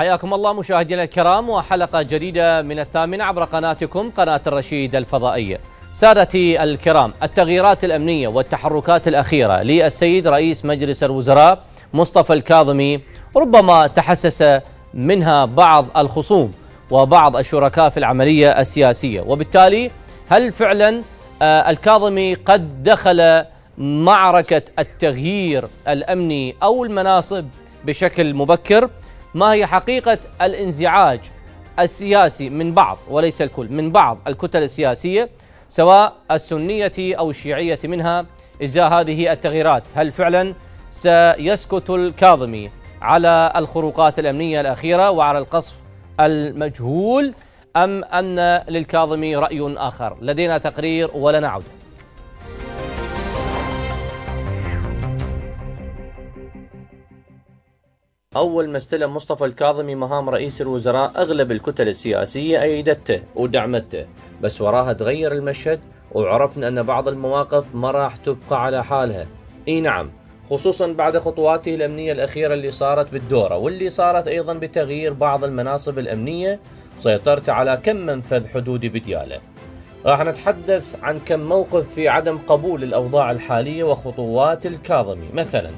حياكم الله مشاهدينا الكرام وحلقة جديدة من الثامنة عبر قناتكم قناة الرشيد الفضائية سادتي الكرام التغييرات الأمنية والتحركات الأخيرة للسيد رئيس مجلس الوزراء مصطفى الكاظمي ربما تحسس منها بعض الخصوم وبعض الشركاء في العملية السياسية وبالتالي هل فعلا آه، الكاظمي قد دخل معركة التغيير الأمني أو المناصب بشكل مبكر؟ ما هي حقيقة الانزعاج السياسي من بعض وليس الكل من بعض الكتل السياسية سواء السنية أو الشيعية منها إزاء هذه التغييرات هل فعلا سيسكت الكاظمي على الخروقات الأمنية الأخيرة وعلى القصف المجهول أم أن للكاظمي رأي آخر لدينا تقرير ولنعود أول ما استلم مصطفى الكاظمي مهام رئيس الوزراء أغلب الكتل السياسية أيدته ودعمته بس وراها تغير المشهد وعرفنا أن بعض المواقف ما راح تبقى على حالها إي نعم خصوصا بعد خطواته الأمنية الأخيرة اللي صارت بالدورة واللي صارت أيضا بتغيير بعض المناصب الأمنية سيطرته على كم منفذ حدودي بديالة راح نتحدث عن كم موقف في عدم قبول الأوضاع الحالية وخطوات الكاظمي مثلا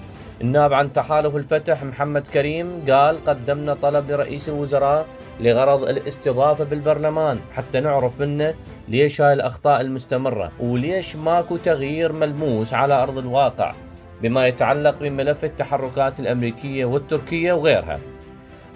النائب عن تحالف الفتح محمد كريم قال قدمنا طلب لرئيس الوزراء لغرض الاستضافة بالبرلمان حتى نعرف منه ليش هاي الأخطاء المستمرة وليش ماكو تغيير ملموس على أرض الواقع بما يتعلق بملف التحركات الأمريكية والتركية وغيرها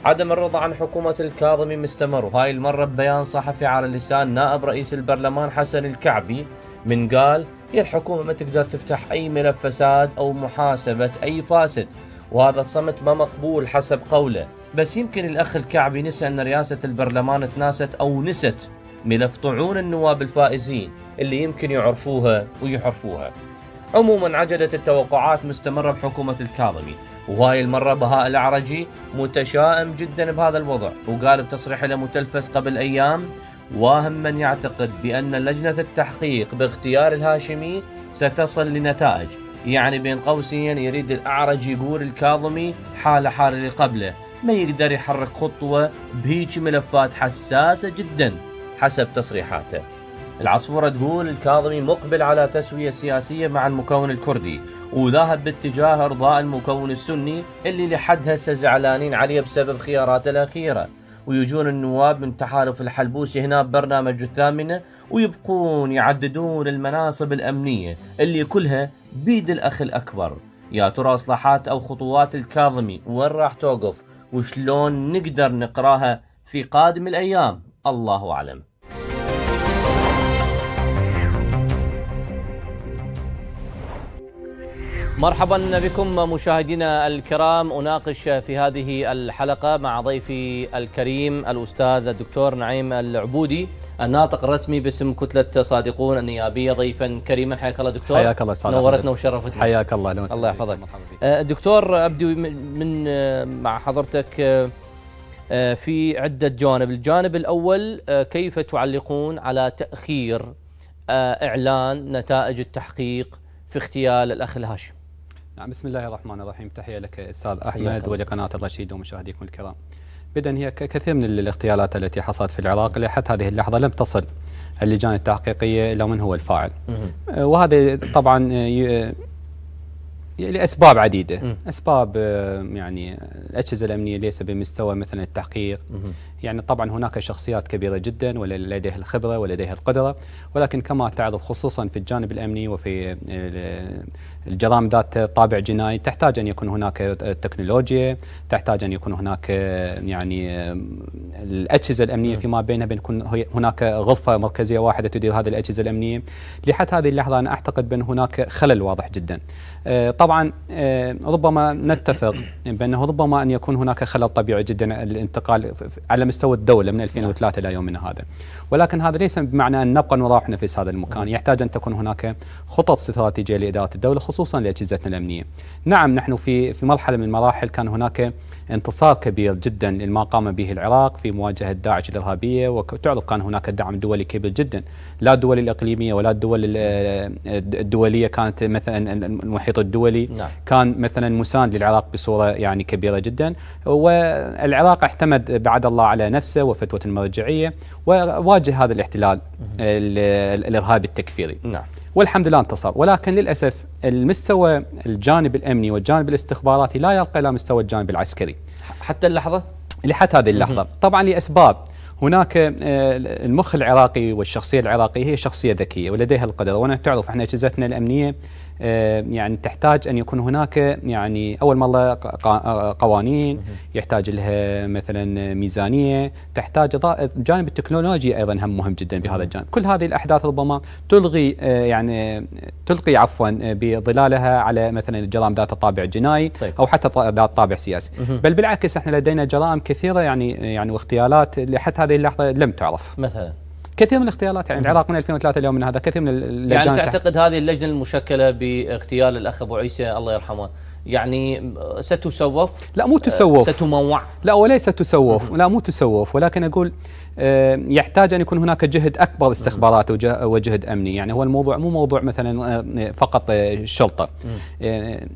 عدم الرضا عن حكومة الكاظمي مستمر وهاي المرة ببيان صحفي على لسان نائب رئيس البرلمان حسن الكعبي من قال هي الحكومة ما تقدر تفتح أي ملف فساد أو محاسبة أي فاسد وهذا الصمت ما مقبول حسب قوله بس يمكن الأخ الكعبي نسى أن رئاسة البرلمان تناست أو نست ملف طعون النواب الفائزين اللي يمكن يعرفوها ويحرفوها عموما عجلة التوقعات مستمرة بحكومة الكاظمي وهاي المرة بهاء العرجي متشائم جدا بهذا الوضع وقال بتصريح له متلفز قبل أيام واهم من يعتقد بأن لجنة التحقيق باختيار الهاشمي ستصل لنتائج يعني بين قوسين يريد الأعرج يقول الكاظمي حاله حال اللي قبله ما يقدر يحرك خطوة بهيج ملفات حساسة جدا حسب تصريحاته العصفورة تقول الكاظمي مقبل على تسوية سياسية مع المكون الكردي وذاهب باتجاه إرضاء المكون السني اللي لحد هسه زعلانين عليه بسبب خياراته الأخيرة ويجون النواب من تحالف الحلبوسي هنا ببرنامج الثامنة ويبقون يعددون المناصب الأمنية اللي كلها بيد الأخ الأكبر يا ترى إصلاحات أو خطوات الكاظمي وين راح توقف وشلون نقدر نقراها في قادم الأيام الله أعلم مرحبا بكم مشاهدينا الكرام اناقش في هذه الحلقه مع ضيفي الكريم الاستاذ الدكتور نعيم العبودي الناطق الرسمي باسم كتله صادقون النيابيه ضيفا كريما حياك الله دكتور حياك الله استاذ نورتنا وشرفتنا حياك الله الله يحفظك أه، دكتور ابدي من أه، مع حضرتك أه، في عده جوانب الجانب الاول كيف تعلقون على تاخير اعلان نتائج التحقيق في اغتيال الاخ الهاشم نعم بسم الله الرحمن الرحيم تحية لك أستاذ أحمد ولقناة الرشيد ومشاهديكم الكرام بدأ هي كثير من الاغتيالات التي حصلت في العراق لحد هذه اللحظة لم تصل اللجان التحقيقية إلى من هو الفاعل آه، وهذا طبعا آه، يعني لاسباب عديده اسباب آه، يعني الاجهزه الامنيه ليس بمستوى مثلا التحقيق يعني طبعا هناك شخصيات كبيره جدا ولديها الخبره ولديها القدره ولكن كما تعرف خصوصا في الجانب الامني وفي الجرائم ذات طابع جنائي تحتاج ان يكون هناك تكنولوجيا، تحتاج ان يكون هناك يعني الاجهزه الامنيه نعم. فيما بينها يكون هناك غرفه مركزيه واحده تدير هذه الاجهزه الامنيه. لحد هذه اللحظه انا اعتقد بان هناك خلل واضح جدا. آه، طبعا آه، ربما نتفق بانه ربما ان يكون هناك خلل طبيعي جدا الانتقال على مستوى الدوله من 2003 الى يومنا هذا. ولكن هذا ليس بمعنى ان نبقى نراوح نفس هذا المكان، نعم. يحتاج ان تكون هناك خطط استراتيجيه لاداره الدوله خصوصا لاجهزتنا الامنيه. نعم نحن في في مرحله من المراحل كان هناك انتصار كبير جدا لما قام به العراق في مواجهه داعش الارهابيه وتعرف كان هناك دعم دولي كبير جدا، لا الدول الاقليميه ولا الدول الدوليه كانت مثلا المحيط الدولي نعم. كان مثلا مساند للعراق بصوره يعني كبيره جدا والعراق اعتمد بعد الله على نفسه وفتوه المرجعيه وواجه هذا الاحتلال الارهابي التكفيري. نعم. والحمد لله انتصر ولكن للأسف المستوى الجانب الأمني والجانب الاستخباراتي لا يرقى إلى مستوى الجانب العسكري حتى اللحظة؟ لحتى هذه اللحظة طبعا لأسباب هناك آه، المخ العراقي والشخصية العراقية هي شخصية ذكية ولديها القدرة وأنا تعرف احنا أجهزتنا الأمنية آه، يعني تحتاج ان يكون هناك يعني اول ما آه، قوانين يحتاج لها مثلا ميزانيه تحتاج الجانب التكنولوجي ايضا هم مهم جدا بهذا الجانب كل هذه الاحداث ربما تلغي آه، يعني تلقي عفوا بظلالها على مثلا الجرائم ذات الطابع الجنائي طيب. او حتى ذات طابع سياسي بل بالعكس احنا لدينا جرائم كثيره يعني يعني واغتيالات لحد هذه اللحظه لم تعرف مثلا كثير من الاغتيالات يعني العراق من 2003 اليوم من هذا كثير من اللجان يعني تعتقد هذه اللجنه المشكله باغتيال الاخ ابو عيسى الله يرحمه يعني ستسوف لا مو تسوف آه، ستموع لا وليس تسوف لا مو تسوف ولكن أقول آه، يحتاج أن يكون هناك جهد أكبر استخبارات وجهد أمني يعني هو الموضوع مو موضوع مثلا آه، فقط الشرطة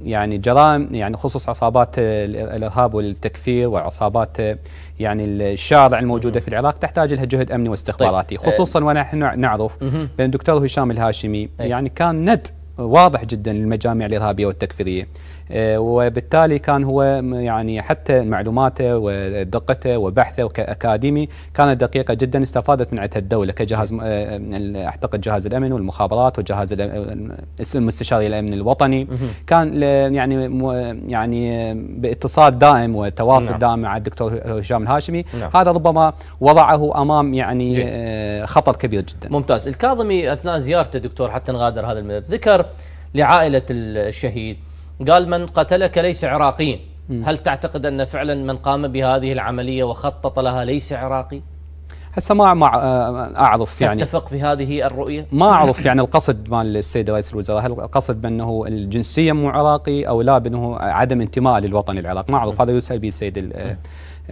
يعني جرائم يعني خصوص عصابات الإرهاب والتكفير وعصابات يعني الشارع الموجودة في العراق تحتاج لها جهد أمني واستخباراتي طيب، خصوصا ونحن نعرف بأن الدكتور هشام الهاشمي يعني كان ند واضح جدا للمجامع الإرهابية والتكفيرية آه، وبالتالي كان هو يعني حتى معلوماته ودقته وبحثه كأكاديمي كانت دقيقة جدا استفادت من عندها الدولة كجهاز آه، آه، أعتقد جهاز الأمن والمخابرات وجهاز المستشاري الأمن الوطني كان يعني يعني باتصال دائم وتواصل نعم. دائم مع الدكتور هشام الهاشمي نعم. هذا ربما وضعه أمام يعني خطر كبير جدا ممتاز الكاظمي أثناء زيارته دكتور حتى نغادر هذا الملف ذكر لعائلة الشهيد قال من قتلك ليس عراقيا هل تعتقد أن فعلا من قام بهذه العملية وخطط لها ليس عراقي؟ هسه ما ما آه، اعرف يعني تتفق في هذه الرؤيه؟ ما اعرف يعني القصد مال السيد رئيس الوزراء، هل القصد بانه الجنسيه مو عراقي او لا بانه عدم انتماء للوطن العراقي، ما اعرف هذا يسال به السيد آه،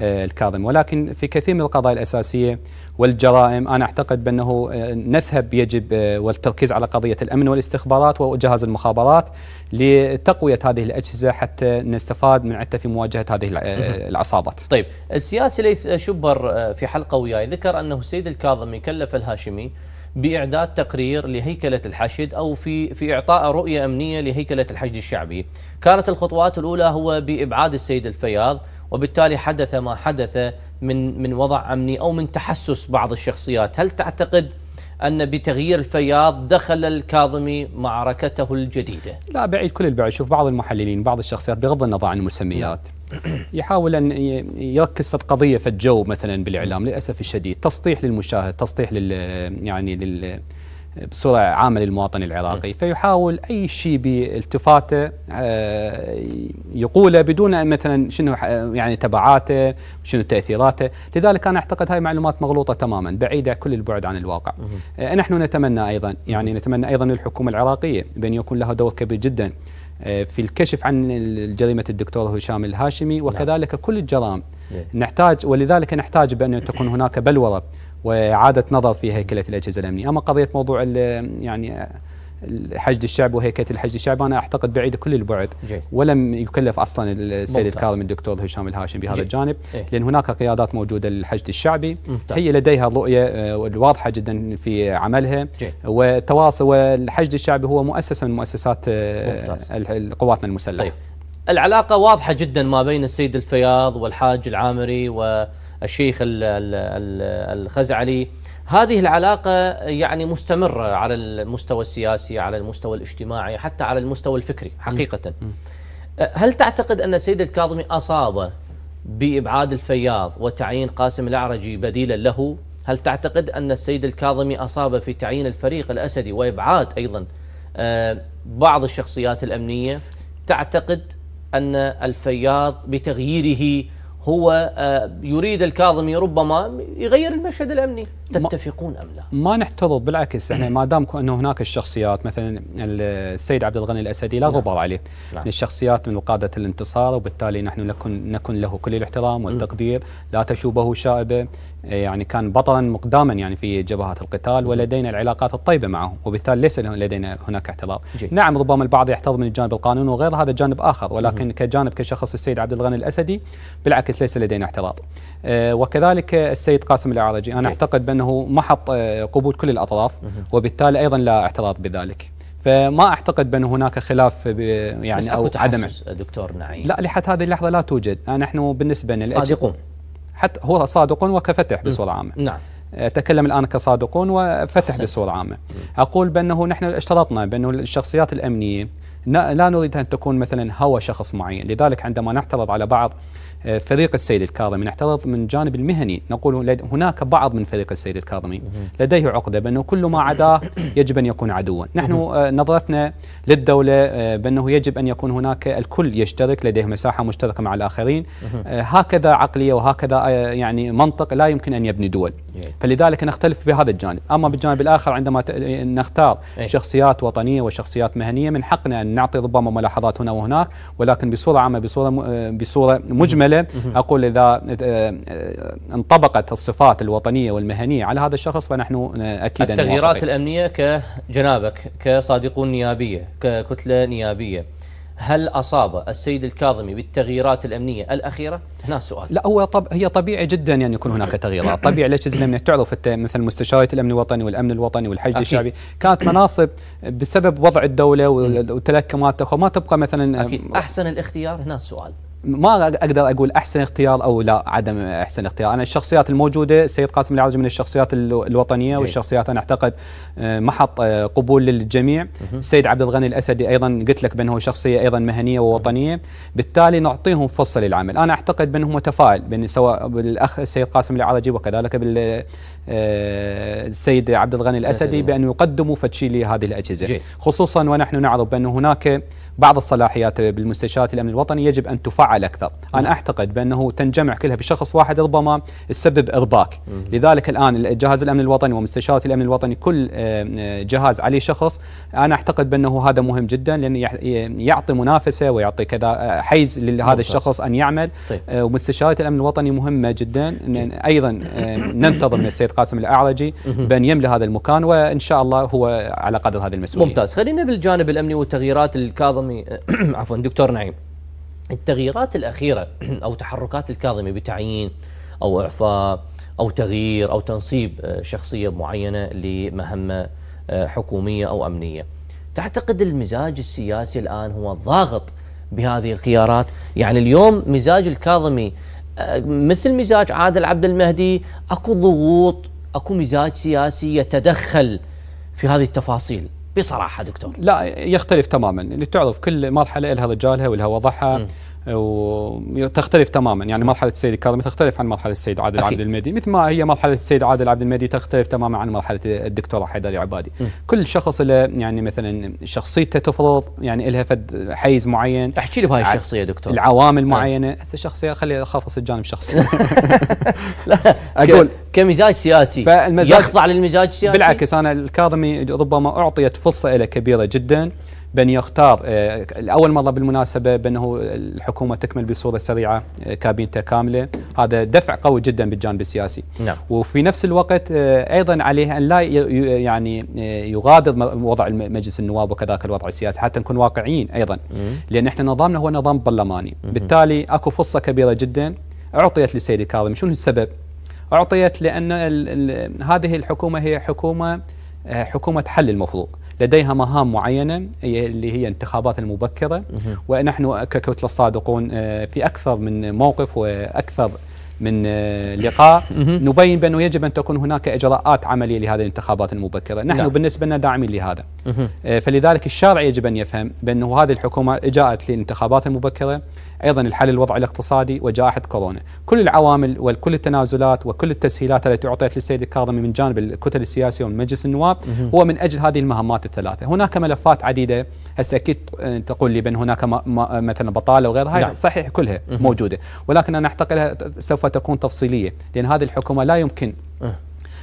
آه، الكاظم ولكن في كثير من القضايا الأساسية والجرائم أنا أعتقد بأنه آه، نذهب يجب آه، والتركيز على قضية الأمن والاستخبارات وجهاز المخابرات لتقوية هذه الأجهزة حتى نستفاد من عدة في مواجهة هذه العصابات طيب السياسي ليث شبر في حلقة وياي ذكر أنه السيد الكاظمي كلف الهاشمي باعداد تقرير لهيكله الحشد او في في اعطاء رؤيه امنيه لهيكله الحشد الشعبي. كانت الخطوات الاولى هو بابعاد السيد الفياض وبالتالي حدث ما حدث من من وضع امني او من تحسس بعض الشخصيات، هل تعتقد ان بتغيير الفياض دخل الكاظمي معركته الجديده؟ لا بعيد كل البعد، شوف بعض المحللين بعض الشخصيات بغض النظر عن المسميات يحاول ان يركز في قضيه في الجو مثلا بالاعلام للاسف الشديد، تسطيح للمشاهد، تسطيح لل يعني لل بصورة عامة للمواطن العراقي فيحاول أي شيء بالتفاته آه، يقوله بدون مثلا شنو يعني تبعاته شنو تأثيراته لذلك أنا أعتقد هاي معلومات مغلوطة تماما بعيدة كل البعد عن الواقع آه، نحن نتمنى أيضا يعني نتمنى أيضا الحكومة العراقية بأن يكون لها دور كبير جدا آه، في الكشف عن جريمة الدكتور هشام الهاشمي نعم. وكذلك كل الجرائم نعم. نحتاج ولذلك نحتاج بأن تكون هناك بلورة واعاده نظر في هيكله الاجهزه الامنيه، اما قضيه موضوع يعني حشد الشعب وهيكله الحشد الشعب انا اعتقد بعيد كل البعد جي. ولم يكلف اصلا السيد الكاظم الدكتور هشام الهاشم بهذا جي. الجانب إيه؟ لان هناك قيادات موجوده للحشد الشعبي ممتاز. هي لديها رؤيه آه، واضحه جدا في عملها جي. والتواصل والحشد الشعبي هو مؤسسه من مؤسسات آه، قواتنا المسلحه طيب. العلاقه واضحه جدا ما بين السيد الفياض والحاج العامري و الشيخ الخزعلي هذه العلاقة يعني مستمرة على المستوى السياسي على المستوى الاجتماعي حتى على المستوى الفكري حقيقة هل تعتقد أن السيد الكاظمي أصاب بإبعاد الفياض وتعيين قاسم الأعرجي بديلا له هل تعتقد أن السيد الكاظمي أصاب في تعيين الفريق الأسدي وإبعاد أيضا آه، بعض الشخصيات الأمنية تعتقد أن الفياض بتغييره هو آه، يريد الكاظمي ربما يغير المشهد الامني تتفقون ام لا ما نحتضض بالعكس احنا ما دام انه هناك الشخصيات مثلا السيد عبد الغني الاسدي لا نعم. غبار عليه نعم. من الشخصيات من قاده الانتصار وبالتالي نحن نكن نكن له كل الاحترام والتقدير لا تشوبه شائبه آه، يعني كان بطلا مقداما يعني في جبهات القتال ولدينا العلاقات الطيبه معه وبالتالي ليس لدينا هناك اعتراض نعم ربما البعض يحتضن من الجانب القانوني وغير هذا جانب اخر ولكن كجانب كشخص السيد عبد الغني الاسدي بالعكس بس ليس لدينا اعتراض آه، وكذلك السيد قاسم العرجي أنا إيه. أعتقد بأنه محط آه، قبول كل الأطراف وبالتالي أيضا لا اعتراض بذلك فما اعتقد بان هناك خلاف يعني بس او عدم آه، دكتور نعيم لا لحد هذه اللحظه لا توجد نحن بالنسبه لنا صادقون حتى هو صادق وكفتح بصوره عامه نعم اتكلم الان كصادقون وفتح حسن. بصوره عامه اقول بانه نحن اشترطنا بانه الشخصيات الامنيه لا نريد ان تكون مثلا هوى شخص معين لذلك عندما نعترض على بعض آه، فريق السيد الكاظمي نعترض من الجانب المهني نقول هناك بعض من فريق السيد الكاظمي لديه عقدة بأنه كل ما عداه يجب أن يكون عدوا نحن آه، نظرتنا للدولة آه، بأنه يجب أن يكون هناك الكل يشترك لديه مساحة مشتركة مع الآخرين هكذا عقلية وهكذا يعني منطق لا يمكن أن يبني دول فلذلك نختلف بهذا الجانب أما بالجانب الآخر عندما نختار إيه. شخصيات وطنية وشخصيات مهنية من حقنا أن نعطي ربما ملاحظات هنا وهناك ولكن بصورة عامة بصورة بصورة مجملة عمله أقول إذا آه، انطبقت الصفات الوطنية والمهنية على هذا الشخص فنحن آه، أكيد التغييرات الأمنية كجنابك كصادقون نيابية ككتلة نيابية هل أصاب السيد الكاظمي بالتغييرات الأمنية الأخيرة؟ هنا سؤال لا هو طب هي طبيعي جدا أن يعني يكون هناك تغييرات طبيعي ليش الأمنية تعرف مثل مستشارية الأمن الوطني والأمن الوطني والحشد الشعبي كانت مناصب بسبب وضع الدولة وتلكماتها وما تبقى مثلا آه، أكيد. أحسن الاختيار هنا سؤال ما اقدر اقول احسن اختيار او لا عدم احسن اختيار، انا الشخصيات الموجوده سيد قاسم العرج من الشخصيات الوطنيه جيد. والشخصيات انا اعتقد آه، محط آه، قبول للجميع، السيد عبد الغني الاسدي ايضا قلت لك بانه شخصيه ايضا مهنيه ووطنيه، بالتالي نعطيهم فرصه للعمل، انا اعتقد بانه متفائل بان سواء بالاخ السيد قاسم العرجي وكذلك بال السيد آه، عبد الغني الاسدي بان يقدموا فتشي لهذه الاجهزه، جيد. خصوصا ونحن نعرف بان هناك بعض الصلاحيات بالمستشفيات الامن الوطني يجب ان تفعل تتفاعل اكثر، انا نعم. اعتقد بانه تنجمع كلها بشخص واحد ربما تسبب ارباك، لذلك الان جهاز الامن الوطني ومستشاره الامن الوطني كل آه، آه، جهاز عليه شخص، انا اعتقد بانه هذا مهم جدا لان يعطي منافسه ويعطي كذا آه، حيز لهذا الشخص ان يعمل طيب. ومستشاره الامن الوطني مهمه جدا إن ايضا ننتظر من السيد قاسم الاعرجي بان يملى هذا المكان وان شاء الله هو على قدر هذه المسؤوليه. ممتاز، خلينا بالجانب الامني والتغييرات الكاظمي عفوا دكتور نعيم. التغييرات الأخيرة أو تحركات الكاظمي بتعيين أو إعفاء أو تغيير أو تنصيب آه، شخصية معينة لمهمة آه، حكومية أو أمنية تعتقد المزاج السياسي الآن هو ضاغط بهذه الخيارات يعني اليوم مزاج الكاظمي آه، مثل مزاج عادل عبد المهدي اكو ضغوط اكو مزاج سياسي يتدخل في هذه التفاصيل بصراحه دكتور لا يختلف تماما اللي يعني تعرف كل مرحله لها رجالها ولها وضعها وتختلف تماما يعني مرحله السيد الكاظمي تختلف عن مرحله السيد عادل أكيد. عبد المهدي مثل ما هي مرحله السيد عادل عبد المهدي تختلف تماما عن مرحله الدكتوره حيدر عبادي م. كل شخص له يعني مثلا شخصيته تفرض يعني لها فد حيز معين احكي لي بهاي الشخصيه دكتور العوامل آه. معينه هسه شخصيه خلي اخافص الجانب الشخصي لا اقول كمزاج سياسي فالمزاج يخضع للمزاج السياسي بالعكس انا الكاظمي ربما اعطيت فرصه له كبيره جدا بأن يختار آه، أول مرة بالمناسبة بأنه الحكومة تكمل بصورة سريعة آه، كابينته كاملة هذا دفع قوي جدا بالجانب السياسي نعم. وفي نفس الوقت آه، أيضا عليه أن لا يعني يغادر وضع مجلس النواب وكذاك الوضع السياسي حتى نكون واقعيين أيضا لأن احنا نظامنا هو نظام برلماني بالتالي أكو فرصة كبيرة جدا أعطيت للسيد الكاظم شنو السبب؟ أعطيت لأن هذه الحكومة هي حكومة حكومة حل المفروض لديها مهام معينة اللي هي الانتخابات المبكرة ونحن ككتلة الصادقون آه، في أكثر من موقف وأكثر من آه، لقاء نبين بانه يجب ان تكون هناك اجراءات عمليه لهذه الانتخابات المبكره، نحن نعم. بالنسبه لنا داعمين لهذا. آه، فلذلك الشارع يجب ان يفهم بانه هذه الحكومه جاءت للانتخابات المبكره أيضا الحل الوضع الاقتصادي وجائحة كورونا كل العوامل وكل التنازلات وكل التسهيلات التي أعطيت للسيد الكاظمي من جانب الكتل السياسية ومن مجلس النواب هو من أجل هذه المهمات الثلاثة هناك ملفات عديدة هسه أكيد آه، تقول لي بأن هناك مثلا بطالة وغيرها نعم. صحيح كلها موجودة ولكن أنا أعتقد سوف تكون تفصيلية لأن هذه الحكومة لا يمكن أه.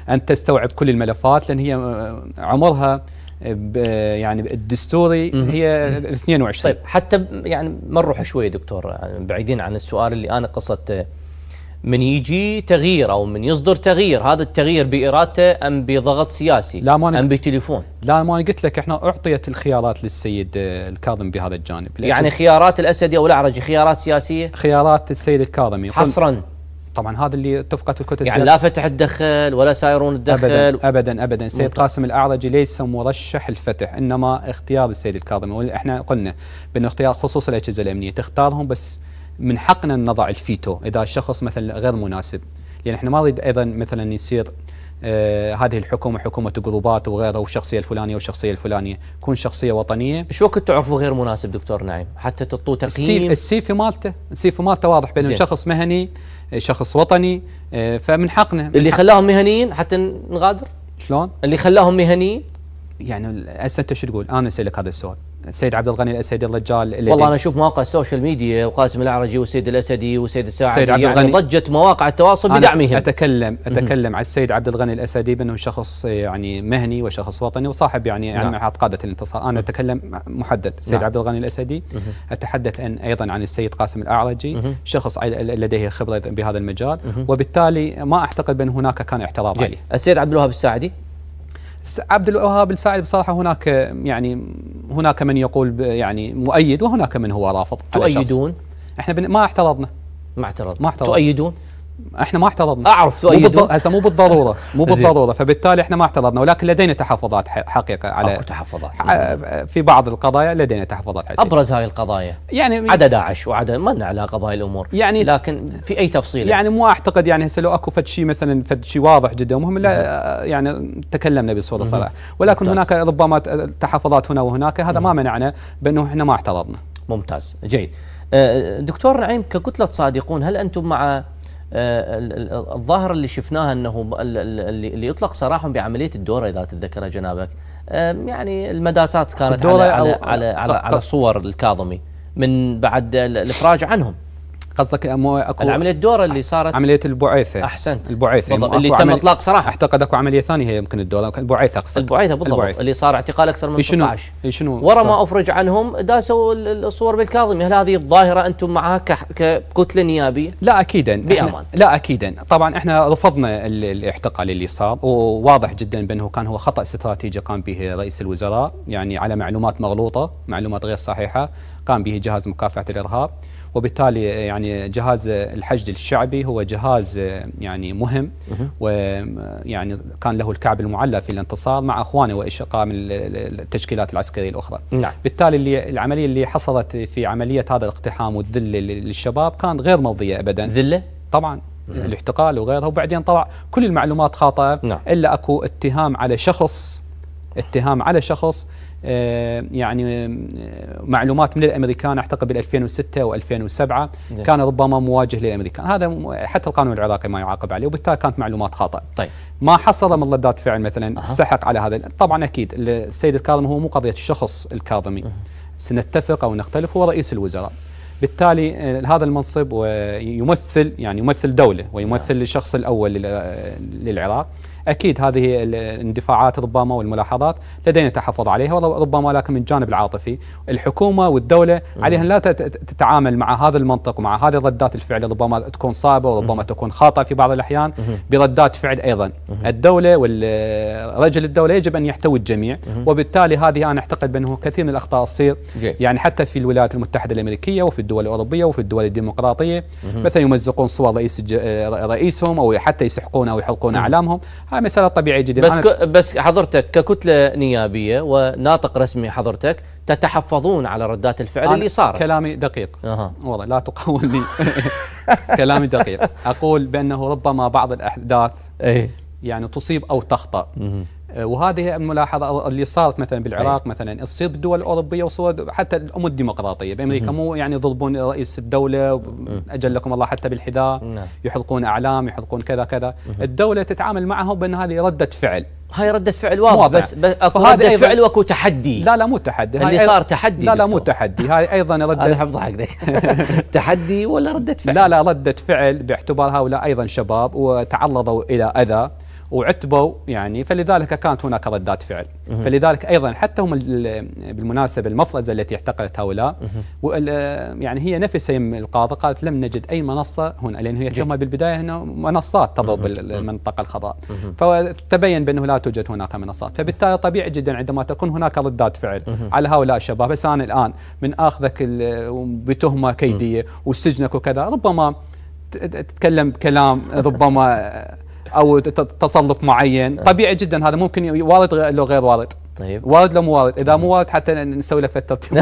أن تستوعب كل الملفات لأن هي آه، عمرها يعني الدستوري هي 22 طيب حتى يعني ما نروح شويه دكتور يعني بعيدين عن السؤال اللي انا قصدته من يجي تغيير او من يصدر تغيير هذا التغيير بارادته ام بضغط سياسي لا ما أنا ام بتليفون لا ما انا قلت لك احنا اعطيت الخيارات للسيد آه، الكاظم بهذا الجانب يعني خيارات الاسدي او الاعرجي خيارات سياسيه خيارات السيد الكاظمي حصرا طبعا هذا اللي اتفقت الكتل السياسيه يعني لا فتح تدخل ولا سايرون تدخل ابدا ابدا ابدا السيد قاسم الاعرجي ليس مرشح الفتح انما اختيار السيد الكاظمي احنا قلنا بانه اختيار خصوص الاجهزه الامنيه تختارهم بس من حقنا نضع الفيتو اذا الشخص مثلا غير مناسب لان احنا ما نريد ايضا مثلا يصير آه هذه الحكومه حكومه جروبات وغيره والشخصيه الفلانيه والشخصيه الفلانيه، كون شخصيه وطنيه. شو وقت تعرفوا غير مناسب دكتور نعيم؟ حتى تعطوه تقييم السيفي مالته، السيفي مالته واضح بين شخص مهني شخص وطني آه، فمن حقنا اللي حق... خلاهم مهنيين حتى نغادر شلون؟ اللي خلاهم مهنيين يعني هسه انت شو تقول؟ انا اسالك هذا السؤال السيد عبد الغني الاسدي الرجال اللي والله انا اشوف مواقع السوشيال ميديا وقاسم العرجي والسيد الاسدي والسيد الساعدي عبد يعني الغني يعني ضجت مواقع التواصل بدعمهم اتكلم اتكلم على السيد عبد الغني الاسدي بانه شخص يعني مهني وشخص وطني وصاحب يعني نعم. يعني قاده الانتصار انا اتكلم محدد السيد نعم. عبد الغني الاسدي اتحدث ان ايضا عن السيد قاسم الاعرجي شخص لديه خبره بهذا المجال وبالتالي ما اعتقد بان هناك كان اعتراض عليه السيد عبد الوهاب الساعدي عبد الوهاب الساعدي بصراحه هناك يعني هناك من يقول يعني مؤيد وهناك من هو رافض تؤيدون؟ احنا بن... ما اعترضنا ما اعترضنا ما اعترضنا تؤيدون؟ احنا ما اعترضنا اعرف تؤيد طيب. هسه مو بالضروره مو بالضروره فبالتالي احنا ما اعترضنا ولكن لدينا تحفظات حقيقه على اكو تحفظات في بعض القضايا لدينا تحفظات حسين. ابرز هاي القضايا يعني عدا داعش وعدد ما لنا علاقه بهاي الامور يعني لكن في اي تفصيل يعني مو اعتقد يعني هسه لو اكو فد شيء مثلا فد شيء واضح جدا ومهم لا يعني تكلمنا بصوره صريحه ولكن ممتاز. هناك ربما تحفظات هنا وهناك هذا ما منعنا بانه احنا ما اعترضنا ممتاز جيد أه، دكتور نعيم ككتله صادقون هل انتم مع آه، الظاهرة اللي شفناها أنه اللي يطلق سراحهم بعملية الدورة إذا تتذكرها جنابك يعني المداسات كانت على على, على, على, على صور الكاظمي من بعد الإفراج عنهم قصدك اكو عمليه الدوره اللي صارت عمليه البعيثه احسنت البعيثه بالضبط اللي تم اطلاق سراحه اعتقد اكو عمليه ثانيه هي يمكن الدوله البعيثه اقصد البعيثه بالضبط البعيثة. اللي صار اعتقال اكثر من 16 شنو ورا ما افرج عنهم داسوا الصور بالكاظمي هل هذه الظاهره انتم معها ككتله نيابيه؟ لا اكيدا بامان لا اكيدا طبعا احنا رفضنا الاعتقال اللي صار وواضح جدا بانه كان هو خطا استراتيجي قام به رئيس الوزراء يعني على معلومات مغلوطه معلومات غير صحيحه قام به جهاز مكافحه الارهاب وبالتالي يعني جهاز الحشد الشعبي هو جهاز يعني مهم ويعني كان له الكعب المعلى في الانتصار مع اخوانه واشقاء من التشكيلات العسكريه الاخرى نعم. بالتالي اللي العمليه اللي حصلت في عمليه هذا الاقتحام والذل للشباب كان غير مرضيه ابدا ذله طبعا الاحتقال وغيرها وبعدين طلع كل المعلومات خاطئه نعم. الا اكو اتهام على شخص اتهام على شخص آه، يعني آه، معلومات من الامريكان اعتقد بال 2006 و2007 كان ربما مواجه للامريكان هذا حتى القانون العراقي ما يعاقب عليه وبالتالي كانت معلومات خاطئه طيب ما حصل من ردات فعل مثلا أه. استحق على هذا طبعا اكيد السيد الكاظمي هو مو قضيه الشخص الكاظمي أه. سنتفق او نختلف هو رئيس الوزراء بالتالي آه، هذا المنصب ويمثل يعني يمثل دوله ويمثل نعم. الشخص الاول للعراق اكيد هذه الاندفاعات ربما والملاحظات لدينا تحفظ عليها ربما لكن من الجانب العاطفي الحكومه والدوله عليها لا تتعامل مع هذا المنطق ومع هذه ردات الفعل ربما تكون صعبه وربما تكون خاطئه في بعض الاحيان بردات فعل ايضا الدوله والرجل الدوله يجب ان يحتوي الجميع وبالتالي هذه انا اعتقد بانه كثير من الاخطاء تصير يعني حتى في الولايات المتحده الامريكيه وفي الدول الاوروبيه وفي الدول الديمقراطيه مثلا يمزقون صور رئيس رئيسهم او حتى يسحقون او يحلقون اعلامهم هاي مسألة طبيعية جدا بس ك... بس حضرتك ككتلة نيابية وناطق رسمي حضرتك تتحفظون على ردات الفعل اللي صارت كلامي دقيق أه. والله لا تقولني كلامي دقيق أقول بأنه ربما بعض الأحداث أي. يعني تصيب أو تخطأ مه. آه، وهذه الملاحظه اللي صارت مثلا بالعراق أي. مثلا تصير بالدول الاوروبيه وصور حتى الامم الديمقراطيه بامريكا مو يعني يضربون رئيس الدوله اجلكم الله حتى بالحذاء نعم. يحلقون اعلام يحلقون كذا كذا الدوله تتعامل معه بان هذه رده فعل هاي ردة فعل واضحة بس, بس اكو ردة فعل واكو تحدي لا لا مو تحدي اللي صار تحدي لا لا مو تحدي هاي ايضا ردة انا حفظ حقك تحدي ولا ردة فعل لا لا ردة فعل باعتبار هؤلاء ايضا شباب وتعرضوا الى اذى وعتبوا يعني فلذلك كانت هناك ردات فعل فلذلك ايضا حتى هم بالمناسبه المفرزه التي احتقرت هؤلاء يعني هي نفسها القاضي قالت لم نجد اي منصه هنا لان هي تهمها بالبدايه هنا منصات تضرب المنطقه الخضراء فتبين بانه لا توجد هناك منصات فبالتالي طبيعي جدا عندما تكون هناك ردات فعل على هؤلاء الشباب بس انا الان من اخذك بتهمه كيديه وسجنك وكذا ربما تتكلم بكلام ربما او تصنف معين آه. طبيعي جدا هذا ممكن وارد لو غير وارد طيب وارد لو مو وارد اذا مو وارد حتى نسوي لك ترتيب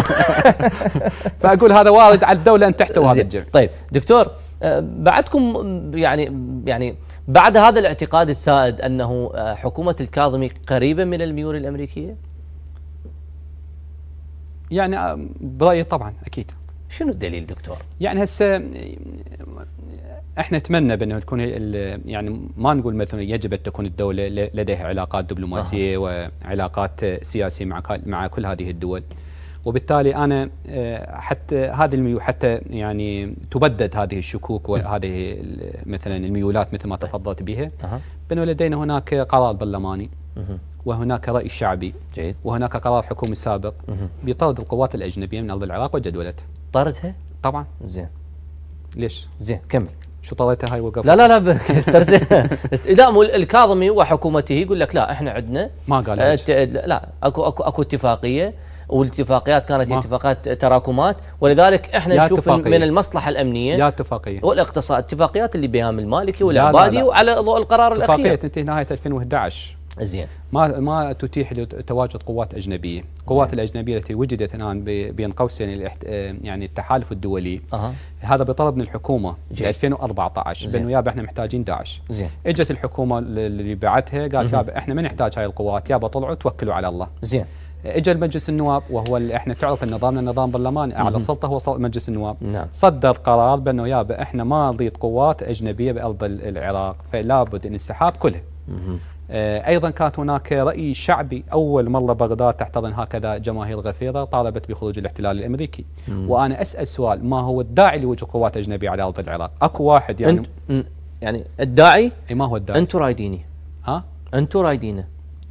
فاقول هذا وارد على الدوله ان تحتوي هذا الجمع طيب دكتور آه، بعدكم يعني يعني بعد هذا الاعتقاد السائد انه آه، حكومه الكاظمي قريبه من الميول الامريكيه؟ يعني برايي طبعا اكيد شنو الدليل دكتور؟ يعني هسه احنا نتمنى بانه تكون يعني ما نقول مثلا يجب ان تكون الدوله لديها علاقات دبلوماسيه آه. وعلاقات سياسيه مع مع كل هذه الدول وبالتالي انا آه، حتى هذه الميول حتى يعني تبدد هذه الشكوك وهذه مثلا الميولات مثل ما تفضلت بها آه. بانه لدينا هناك قرار برلماني وهناك راي شعبي جيد. وهناك قرار حكومي سابق بطرد القوات الاجنبيه من ارض العراق وجدولتها طردها؟ طبعا زين ليش؟ زين كمل شو طلعتها هاي وقف لا لا لا استرز لا مو الكاظمي وحكومته يقول لك لا احنا عندنا ما قال أه، لا اكو اكو اكو اتفاقيه والاتفاقيات كانت ما. اتفاقات آه، تراكمات ولذلك احنا نشوف اتفاقية. من المصلحه الامنيه يا اتفاقيه والاقتصاد اتفاقيات اللي بيها المالكي والعبادي وعلى ضوء القرار اتفاقية الاخير اتفاقيه تنتهي نهايه 2011 زين ما ما تتيح تواجد قوات اجنبيه، القوات الاجنبيه التي وجدت الان بين قوسين يعني التحالف الدولي أه. هذا بطلب من الحكومه في 2014 بانه يابا احنا محتاجين داعش زين اجت الحكومه اللي بعتها قالت يابا احنا ما نحتاج هاي القوات يابا طلعوا توكلوا على الله زين اجى مجلس النواب وهو اللي احنا تعرف ان نظامنا نظام برلماني اعلى سلطه هو مجلس النواب نعم. صدر قرار بانه يابا احنا ما نضيد قوات اجنبيه بارض العراق فلابد ان السحاب كله آه، أيضا كانت هناك رأي شعبي أول مرة بغداد تحتضن هكذا جماهير غفيرة طالبت بخروج الاحتلال الأمريكي مم. وأنا أسأل سؤال ما هو الداعي لوجود قوات أجنبية على أرض العراق أكو واحد يعني أنت يعني الداعي ما هو الداعي أنتم رايديني ها أنتم رايدينه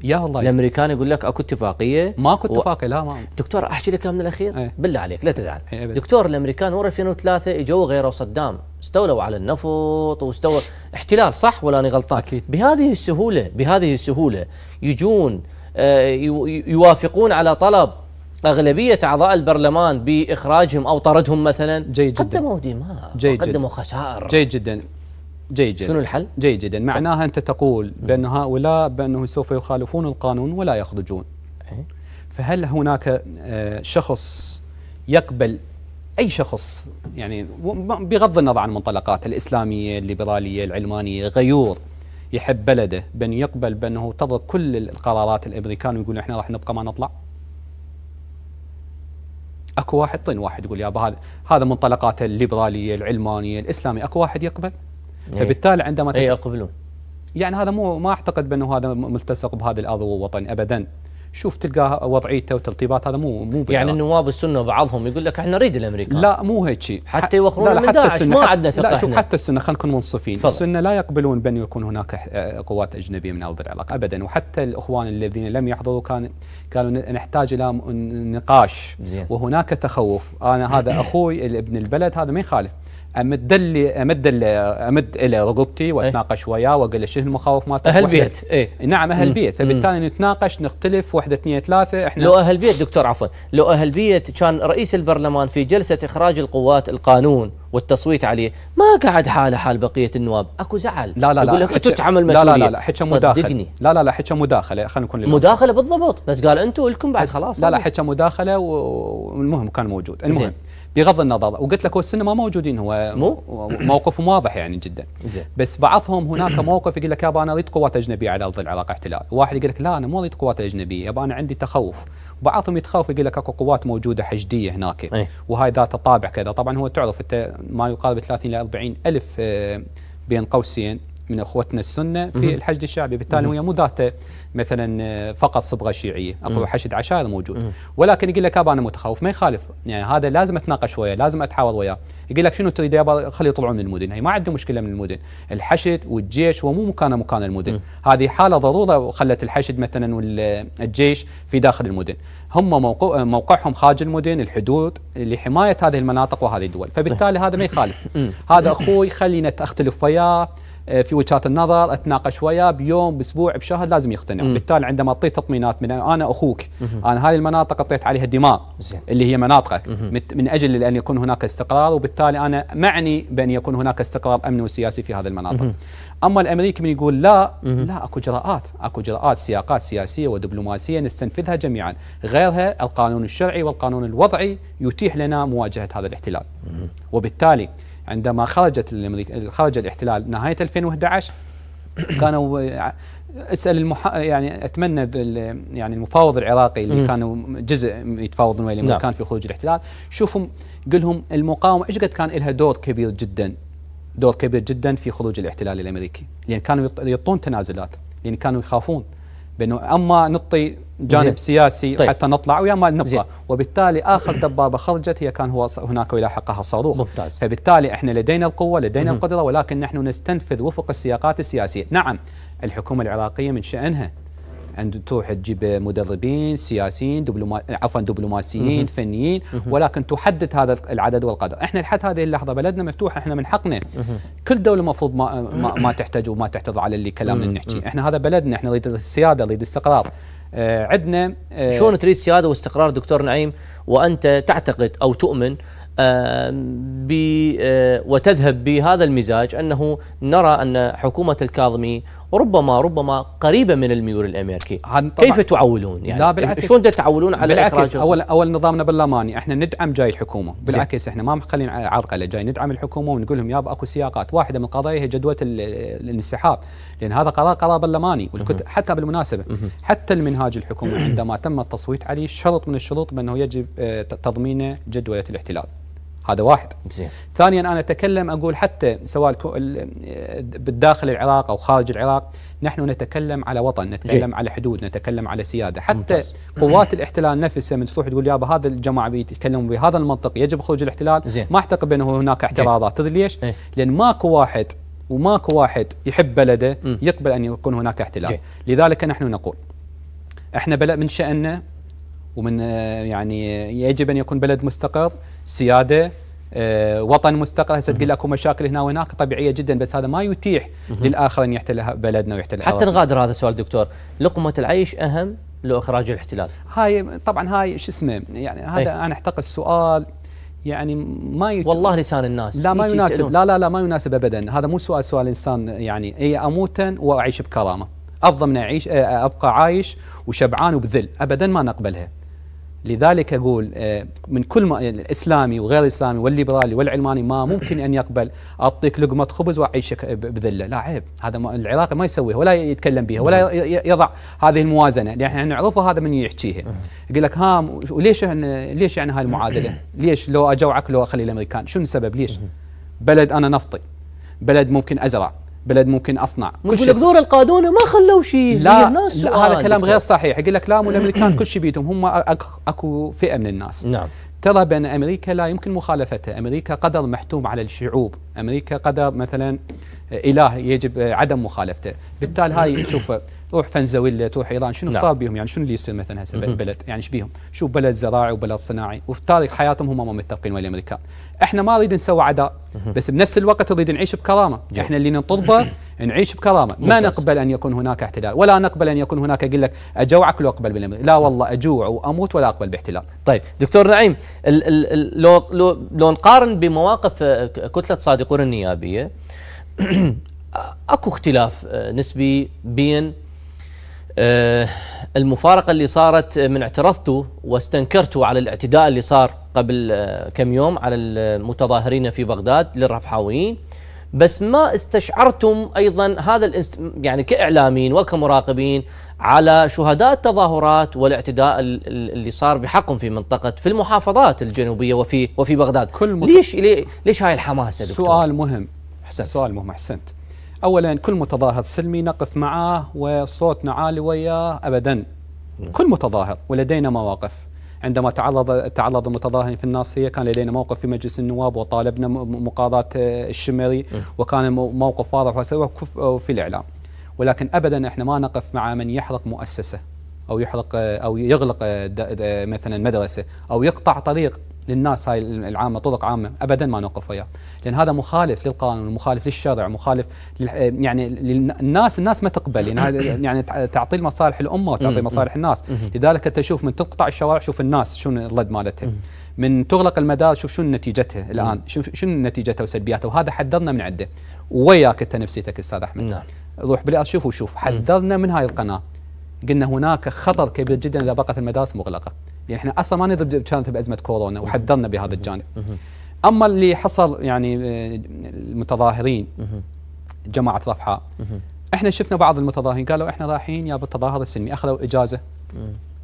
يا الله الامريكان يقول لك اكو اتفاقيه ماكو اتفاقيه لا ما دكتور احكي لك من الاخير ايه. بالله عليك لا تزعل ايه دكتور الامريكان ورا 2003 اجوا غيروا صدام استولوا على النفط واستوى احتلال صح ولا انا غلطان أكيد. بهذه السهوله بهذه السهوله يجون آه، يوافقون على طلب أغلبية أعضاء البرلمان بإخراجهم أو طردهم مثلا جيد جدا قدموا دماء جيد قدموا خسائر جيد جدا جيد جدا شنو الحل؟ جيد جدا معناها أنت تقول بأن هؤلاء بأنه سوف يخالفون القانون ولا يخرجون إيه. فهل هناك آه، شخص يقبل اي شخص يعني بغض النظر عن المنطلقات الاسلاميه، الليبراليه، العلمانيه، غيور يحب بلده بان يقبل بانه تضرب كل القرارات الامريكان ويقول احنا راح نبقى ما نطلع؟ اكو واحد طين واحد يقول يابا هذا هذا منطلقات الليبراليه، العلمانيه، الاسلاميه، اكو واحد يقبل؟ إيه. فبالتالي عندما اي يقبلون يعني هذا مو ما اعتقد بانه هذا ملتصق بهذه الارض ووطني ابدا شوف تلقى وضعيته وترتيبات هذا مو مو بالله. يعني النواب السنه بعضهم يقول لك احنا نريد الامريكان لا مو هيك حتى يوخرون من داعش ما عندنا ثقه لا شوف احنا. حتى السنه خلينا نكون منصفين فضل. السنه لا يقبلون بان يكون هناك آه، قوات اجنبيه من ارض العراق ابدا وحتى الاخوان الذين لم يحضروا كان كانوا نحتاج الى نقاش زين. وهناك تخوف انا هذا اخوي ابن البلد هذا ما يخالف امد اللي امد اللي امد الى رقبتي إيه. واتناقش وياه واقول له شنو المخاوف مالتك اهل بيت اي نعم اهل مم. بيت فبالتالي نتناقش نختلف وحده اثنين ثلاثه احنا لو اهل بيت دكتور عفوا لو اهل بيت كان رئيس البرلمان في جلسه اخراج القوات القانون والتصويت عليه ما قعد حاله حال بقيه النواب اكو زعل لا لا لا يقول لك انتم تعمل مسؤوليه لا لا لا حكى مداخله لا لا لا حكى مداخله خلينا نكون مداخله بالضبط بس قال انتم لكم بعد خلاص لا لا حكى مداخله والمهم كان موجود المهم زين. بغض النظر وقلت لك هو السينما موجودين هو مو موقفهم واضح يعني جدا بس بعضهم هناك موقف يقول لك يابا انا اريد قوات اجنبيه على ارض العراق احتلال واحد يقول لك لا انا مو اريد قوات اجنبيه يابا انا عندي تخوف بعضهم يتخوف يقول لك اكو قوات موجوده حشديه هناك أي. وهاي ذات طابع كذا طبعا هو تعرف انت ما يقارب 30 ل 40 الف آه، بين قوسين من اخوتنا السنه في الحشد الشعبي بالتالي هي مو ذاته مثلا آه، فقط صبغه شيعيه اكو حشد عشائر موجود ولكن يقول لك ابا انا متخوف ما يخالف يعني هذا لازم اتناقش وياه لازم اتحاور وياه يقول لك شنو تريد يابا خلي يطلعون من المدن هي ما عنده مشكله من المدن الحشد والجيش هو مو مكانه مكان المدن هذه حاله ضروره وخلت الحشد مثلا والجيش آه، في داخل المدن هم موقع موقعهم خارج المدن الحدود لحمايه هذه المناطق وهذه الدول فبالتالي هذا ما يخالف هذا اخوي خلينا اختلف وياه آه، في وجهات النظر اتناقش وياه بيوم باسبوع بشهر لازم يقتنع بالتالي عندما اعطيه تطمينات من انا اخوك مم. انا هذه المناطق اعطيت عليها الدماء زي. اللي هي مناطقك مم. من اجل ان يكون هناك استقرار وبالتالي انا معني بان يكون هناك استقرار امني وسياسي في هذه المناطق مم. اما الامريكي من يقول لا لا اكو اجراءات اكو اجراءات سياقات سياسيه ودبلوماسيه نستنفذها جميعا غيرها القانون الشرعي والقانون الوضعي يتيح لنا مواجهه هذا الاحتلال وبالتالي عندما خرجت خرج الاحتلال نهايه 2011 كانوا اسال المح... يعني اتمنى يعني المفاوض العراقي اللي كانوا جزء يتفاوضون ويا الامريكان نعم. في خروج الاحتلال شوفهم قل لهم المقاومه ايش قد كان لها دور كبير جدا دور كبير جدا في خروج الاحتلال الامريكي لان كانوا يعطون تنازلات لان كانوا يخافون بانه اما نطي جانب زي. سياسي طيب. حتى نطلع ويا ما نبقى وبالتالي اخر دبابه خرجت هي كان هو هناك ويلاحقها صاروخ ممتاز. فبالتالي احنا لدينا القوه لدينا القدره ولكن نحن نستنفذ وفق السياقات السياسيه نعم الحكومه العراقيه من شانها عند تروح تجيب مدربين سياسيين دبلوما... عفوا دبلوماسيين فنيين ولكن تحدد هذا العدد والقدر احنا لحد هذه اللحظه بلدنا مفتوح احنا من حقنا كل دوله المفروض ما ما, ما تحتاج وما تحتض على اللي كلامنا نحكي احنا هذا بلدنا احنا نريد السياده نريد الاستقرار آه عندنا آه شلون تريد سياده واستقرار دكتور نعيم وانت تعتقد او تؤمن آه ب آه وتذهب بهذا المزاج انه نرى ان حكومه الكاظمي ربما ربما قريبه من الميول الامريكي كيف تعولون يعني لا بالعكس شلون تعولون على بالعكس اول اول نظامنا باللاماني احنا ندعم جاي الحكومه بالعكس احنا ما مخلين عرقله جاي ندعم الحكومه ونقول لهم ياب اكو سياقات واحده من القضايا هي جدوله الانسحاب لان هذا قرار قرار برلماني حتى بالمناسبه حتى المنهاج الحكومي عندما تم التصويت عليه شرط من الشروط بانه يجب آه، تضمينه جدوله الاحتلال هذا واحد زين. ثانيا انا اتكلم اقول حتى سواء بالداخل العراق او خارج العراق نحن نتكلم على وطن نتكلم جي. على حدود نتكلم على سياده حتى ممتاز. قوات الاحتلال نفسها من تروح تقول يابا هذا الجماعه بيتكلموا بهذا المنطق يجب خروج الاحتلال زين. ما اعتقد بانه هناك اعتراضات تدري ليش؟ ايه؟ لان ماكو واحد وماكو واحد يحب بلده م. يقبل ان يكون هناك احتلال جي. لذلك نحن نقول احنا بلد من شأننا ومن آه، يعني يجب ان يكون بلد مستقر سياده آه، وطن مستقر هسه تقول اكو مشاكل هنا وهناك طبيعيه جدا بس هذا ما يتيح للاخر ان يحتل بلدنا ويحتل حتى نغادر هذا السؤال دكتور لقمه العيش اهم لاخراج الاحتلال هاي طبعا هاي شو اسمه يعني إيه. هذا ايه؟ انا اعتقد السؤال يعني ما يت... والله لسان الناس لا ما يناسب لا لا لا ما يناسب ابدا هذا مو سؤال سؤال انسان يعني اي اموت واعيش بكرامه افضل من اعيش آه، ابقى عايش وشبعان وبذل ابدا ما نقبلها لذلك اقول آه، من كل ما يعني الاسلامي وغير الاسلامي والليبرالي والعلماني ما ممكن ان يقبل اعطيك لقمه خبز واعيشك بذله، لا عيب، هذا العراقي ما يسويها ولا يتكلم بها ولا يضع هذه الموازنه، يعني احنا نعرفها هذا من يحكيها. يقول لك ها وليش ليش يعني هاي المعادله؟ ليش لو اجوعك لو اخلي الامريكان؟ شنو السبب ليش؟ بلد انا نفطي، بلد ممكن ازرع، بلد ممكن اصنع كل شيء دور القانون ما خلوا شيء لا, لا هذا كلام غير صحيح يقول لك لا مو الامريكان كل شيء بيدهم هم اكو فئه من الناس نعم ترى بان امريكا لا يمكن مخالفتها، امريكا قدر محتوم على الشعوب، امريكا قدر مثلا اله يجب عدم مخالفته، بالتالي هاي تشوف تروح فنزويلا تروح ايران شنو نعم. صار بهم يعني شنو اللي يصير مثلا هسه بلد يعني شبيهم شو بلد زراعي وبلد صناعي وفي تاريخ حياتهم هم ما متفقين ويا الامريكان احنا ما نريد نسوي عداء بس بنفس الوقت نريد نعيش بكرامه جو. احنا اللي نطلبه نعيش بكرامه ما نقبل ان يكون هناك احتلال ولا نقبل ان يكون هناك اقول لك اجوعك لو اقبل بالامريكا لا والله اجوع واموت ولا اقبل باحتلال طيب دكتور نعيم ال ال ال لو لو لو نقارن بمواقف آه، كتله صادقون النيابيه اكو اختلاف آه، نسبي بين آه، المفارقة اللي صارت من اعترضت واستنكرت على الاعتداء اللي صار قبل آه، كم يوم على المتظاهرين في بغداد للرفحاويين بس ما استشعرتم ايضا هذا الانست... يعني كاعلاميين وكمراقبين على شهداء التظاهرات والاعتداء اللي صار بحقهم في منطقه في المحافظات الجنوبيه وفي وفي بغداد كل مت... ليش ليش هاي الحماسه دكتور؟ سؤال مهم احسنت سؤال مهم احسنت اولا كل متظاهر سلمي نقف معاه وصوتنا عالي وياه ابدا كل متظاهر ولدينا مواقف عندما تعرض تعرض المتظاهرين في الناصيه كان لدينا موقف في مجلس النواب وطالبنا مقاضاه الشمري وكان موقف واضح في الاعلام ولكن ابدا احنا ما نقف مع من يحرق مؤسسه او يحرق او يغلق مثلا مدرسه او يقطع طريق للناس هاي العامه طرق عامه ابدا ما نوقف وياه لان هذا مخالف للقانون مخالف للشرع مخالف يعني للناس الناس ما تقبل يعني يعني تعطيل مصالح الامه وتعطيل مصالح الناس لذلك انت شوف من تقطع الشوارع شوف الناس شنو الرد مالتها من تغلق المدارس شوف شنو نتيجتها الان شنو نتيجتها وسلبياتها وهذا حذرنا من عده وياك انت نفسيتك استاذ احمد نعم روح بالارض شوف وشوف حذرنا من هاي القناه قلنا هناك خطر كبير جدا اذا بقت المدارس مغلقه يعني احنا اصلا ما نضب كانت بازمه كورونا وحذرنا بهذا الجانب. اما اللي حصل يعني آه، المتظاهرين جماعه رفحاء احنا شفنا بعض المتظاهرين قالوا احنا رايحين يا بالتظاهر السلمي اخذوا اجازه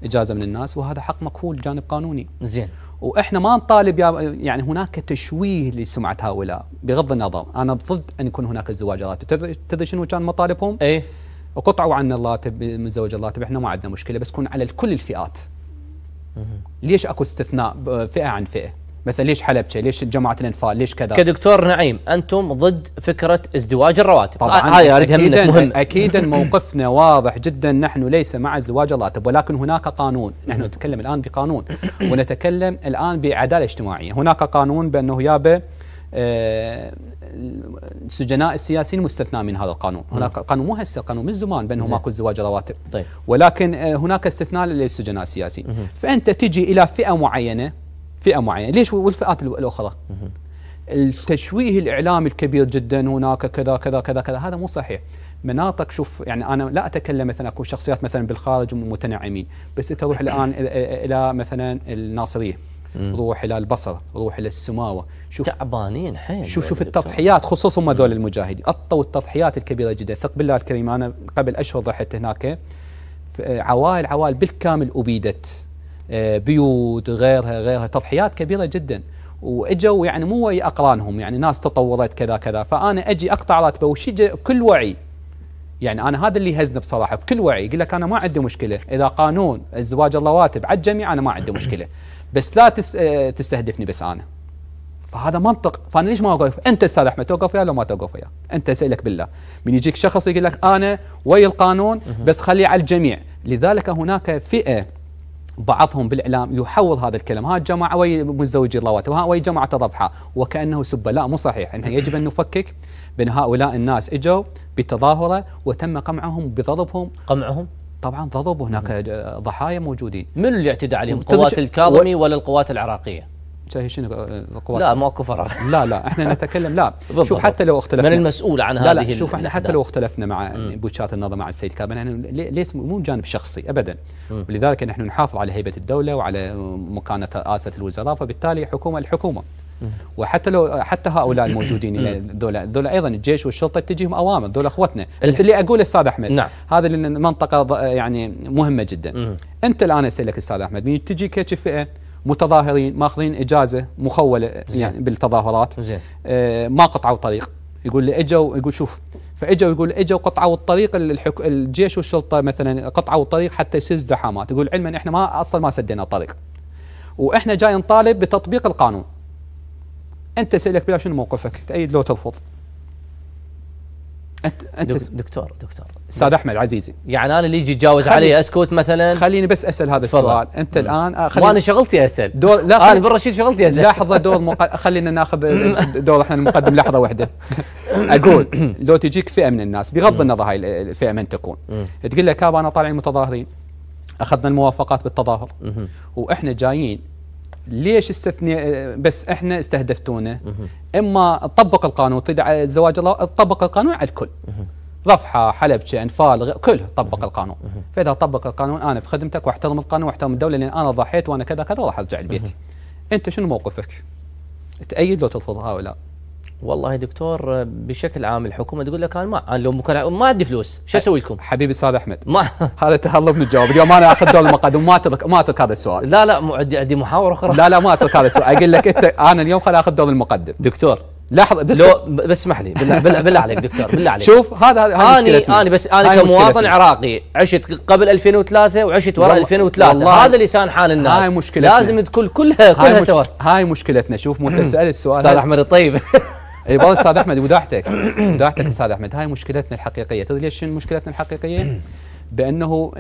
اجازه من الناس وهذا حق مكفول جانب قانوني زين واحنا ما نطالب يعني هناك تشويه لسمعه هؤلاء بغض النظر انا ضد ان يكون هناك راتب تدري شنو كان مطالبهم؟ اي وقطعوا عنا الراتب من زوج الراتب احنا ما عندنا مشكله بس تكون على كل الفئات ليش اكو استثناء فئه عن فئه مثلا ليش حلبشه ليش جماعه الانفال ليش كذا كدكتور نعيم انتم ضد فكره ازدواج الرواتب آه، طبعا هاي اريدها منك مهم اكيدا موقفنا واضح جدا نحن ليس مع ازدواج الرواتب ولكن هناك قانون نحن نتكلم الان بقانون ونتكلم الان بعداله اجتماعيه هناك قانون بانه يابا آه، السجناء السياسيين مستثنى من هذا القانون هناك قانون مو هسه قانون من زمان بانه ماكو زواج رواتب طيب. ولكن آه، هناك استثناء للسجناء السياسيين فانت تجي الى فئه معينه فئه معينه ليش والفئات الاخرى التشويه الاعلامي الكبير جدا هناك كذا كذا كذا كذا هذا مو صحيح مناطق شوف يعني انا لا اتكلم مثلا اكو شخصيات مثلا بالخارج متنعمين بس انت الان الى مثلا الناصريه روح الى البصره روح الى السماوه شوف تعبانين حيل شوف شوف التضحيات خصوصا هم هذول المجاهدين اطوا التضحيات الكبيره جدا ثق بالله الكريم انا قبل اشهر رحت هناك عوائل عوائل بالكامل ابيدت آه، بيوت غيرها غيرها تضحيات كبيره جدا واجوا يعني مو ويا اقرانهم يعني ناس تطورت كذا كذا فانا اجي اقطع راتبه وشجع بكل وعي يعني انا هذا اللي يهزني بصراحه بكل وعي يقول لك انا ما عندي مشكله اذا قانون الزواج الرواتب على الجميع انا ما عندي مشكله بس لا آه، تستهدفني بس انا فهذا منطق فانا ليش ما اوقف انت استاذ احمد توقف وياه لو ما توقف وياه انت اسالك بالله من يجيك شخص يقول لك انا وي القانون بس خليه على الجميع لذلك هناك فئه بعضهم بالاعلام يحول هذا الكلام ها الجماعه وي مزدوجي الرواتب ها وي جماعه تضحى وكانه سب لا مو صحيح انه يجب ان نفكك بين هؤلاء الناس اجوا بتظاهره وتم قمعهم بضربهم قمعهم طبعا ضرب هناك نعم. ضحايا موجودين من اللي اعتدى عليهم قوات الكاظمي ولا القوات العراقيه شنو القوات لا ماكو فرق لا لا احنا نتكلم لا شوف حتى لو اختلفنا من المسؤول عن هذه لا لا شوف احنا حتى لو اختلفنا مع بوتشات النظر مع السيد كابن يعني ليس مو جانب شخصي ابدا ولذلك نحن نحافظ على هيبه الدوله وعلى مكانه رئاسه الوزراء فبالتالي حكومه الحكومه وحتى لو حتى هؤلاء الموجودين دول دول ايضا الجيش والشرطه تجيهم اوامر دول اخوتنا إيه. بس اللي اقوله استاذ احمد نعم. هذا المنطقه يعني مهمه جدا انت الان اسالك استاذ احمد يعني تجي كيتش فئه متظاهرين ماخذين اجازه مخوله يعني بالتظاهرات زي. آه ما قطعوا طريق يقول لي اجوا يقول شوف فاجوا يقول اجوا قطعوا الطريق الحك... الجيش والشرطه مثلا قطعوا الطريق حتى يصير ازدحامات يقول علما احنا ما اصلا ما سدينا الطريق واحنا جاي نطالب بتطبيق القانون انت سالك بلا شنو موقفك تأيد لو ترفض انت انت دكتور دكتور استاذ احمد عزيزي يعني انا اللي يجي يتجاوز علي اسكت مثلا خليني بس اسال هذا صدق. السؤال انت مم. الان آه، وانا شغلتي اسال دور لا آه، خل... انا بن رشيد شغلتي اسال لحظه دور مق... خلينا ناخذ دور احنا المقدم لحظه واحده اقول لو تجيك فئه من الناس بغض النظر هاي الفئه من تكون تقول لك انا طالعين متظاهرين اخذنا الموافقات بالتظاهر واحنا جايين ليش استثني بس احنا استهدفتونا اما طبق القانون الزواج طيب، طبق القانون على الكل رفحة حلبشة أنفال كله طبق القانون فإذا طبق القانون أنا بخدمتك وأحترم القانون وأحترم الدولة لأن أنا ضحيت وأنا كذا كذا راح أرجع لبيتي أنت شنو موقفك؟ تأيد لو ترفض هؤلاء والله دكتور بشكل عام الحكومه تقول لك انا ما انا لو ما عندي فلوس شو اسوي لكم؟ حبيبي استاذ احمد ما هذا تهرب من الجواب اليوم انا اخذ دور المقدم ما اترك ما اترك هذا السؤال لا لا عندي عندي محاوره اخرى لا لا ما اترك هذا السؤال اقول لك انت انا اليوم خل اخذ دور المقدم دكتور لحظه بس لو بس اسمح لي بالله, بالله, بالله عليك دكتور بالله عليك شوف هذا انا انا بس انا كمواطن عراقي عشت قبل 2003 وعشت ورا 2003 والله هذا لسان حال الناس هاي مشكلتنا لازم تكون كلها كلها سوا هاي مشكلتنا شوف مو انت سالت السؤال استاذ احمد الطيب اي يبا استاذ احمد وداحتك وداحتك استاذ احمد هاي مشكلتنا الحقيقيه تدري ليش مشكلتنا الحقيقيه؟ بانه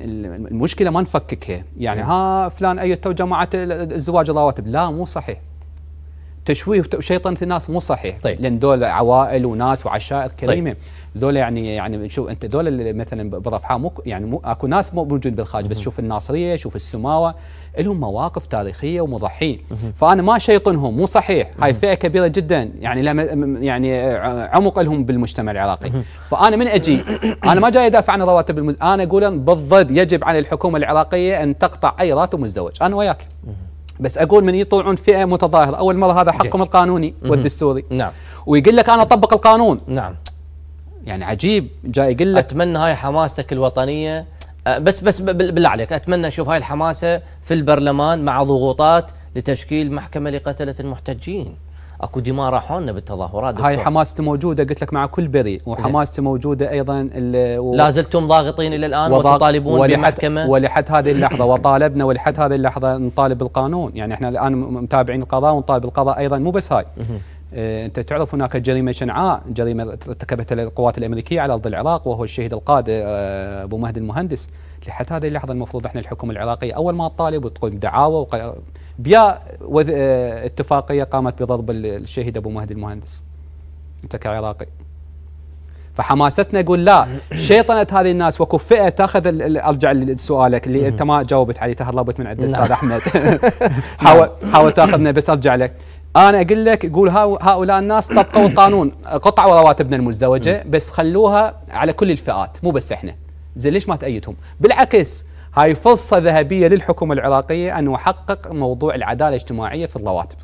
المشكله ما نفككها يعني ها فلان اي تو جماعه الزواج الرواتب لا مو صحيح تشويه وشيطنه الناس مو صحيح طيب. لان دول عوائل وناس وعشائر طيب. كريمه طيب. دول يعني يعني شوف انت دول اللي مثلا بضفحاء مو يعني مو اكو ناس مو موجود بالخارج بس شوف الناصريه شوف السماوه لهم مواقف تاريخيه ومضحين فانا ما شيطنهم مو صحيح هاي فئه كبيره جدا يعني يعني عمق لهم بالمجتمع العراقي فانا من اجي انا ما جاي ادافع عن الرواتب المز... انا اقول بالضد يجب على الحكومه العراقيه ان تقطع اي راتب مزدوج انا وياك بس اقول من يطلعون فئه متظاهره اول مره هذا حقهم القانوني والدستوري نعم ويقول لك انا اطبق القانون نعم يعني عجيب جاي يقول لك اتمنى هاي حماستك الوطنيه أه، بس بس بالله عليك اتمنى اشوف هاي الحماسه في البرلمان مع ضغوطات لتشكيل محكمه لقتله المحتجين اكو دماء راحوا لنا بالتظاهرات هاي حماسته موجوده قلت لك مع كل بريء وحماسته موجوده ايضا و... لا زلتم ضاغطين الى الان وضاغ... وتطالبون ولحد... بمحكمه ولحد هذه اللحظه وطالبنا ولحد هذه اللحظه نطالب بالقانون يعني احنا الان متابعين القضاء ونطالب القضاء ايضا مو بس هاي آه، انت تعرف هناك جريمه شنعاء جريمه ارتكبتها القوات الامريكيه على ارض العراق وهو الشهيد القاده آه، ابو مهدي المهندس لحد هذه اللحظه المفروض احنا الحكومه العراقيه اول ما تطالب وتقوم دعاوى بيا آه، اتفاقيه قامت بضرب الشهيد ابو مهدي المهندس انت كعراقي فحماستنا يقول لا شيطنه هذه الناس وكفئه تاخذ ارجع لسؤالك اللي انت ما جاوبت عليه تهربت من عند استاذ احمد حاول حاول تاخذنا بس ارجع لك انا اقول لك قول هؤلاء الناس طبقوا القانون قطعوا رواتبنا المزدوجه بس خلوها على كل الفئات مو بس احنا زين ليش ما تأيدهم بالعكس هاي فرصة ذهبية للحكومة العراقية أن يحقق موضوع العدالة الاجتماعية في الرواتب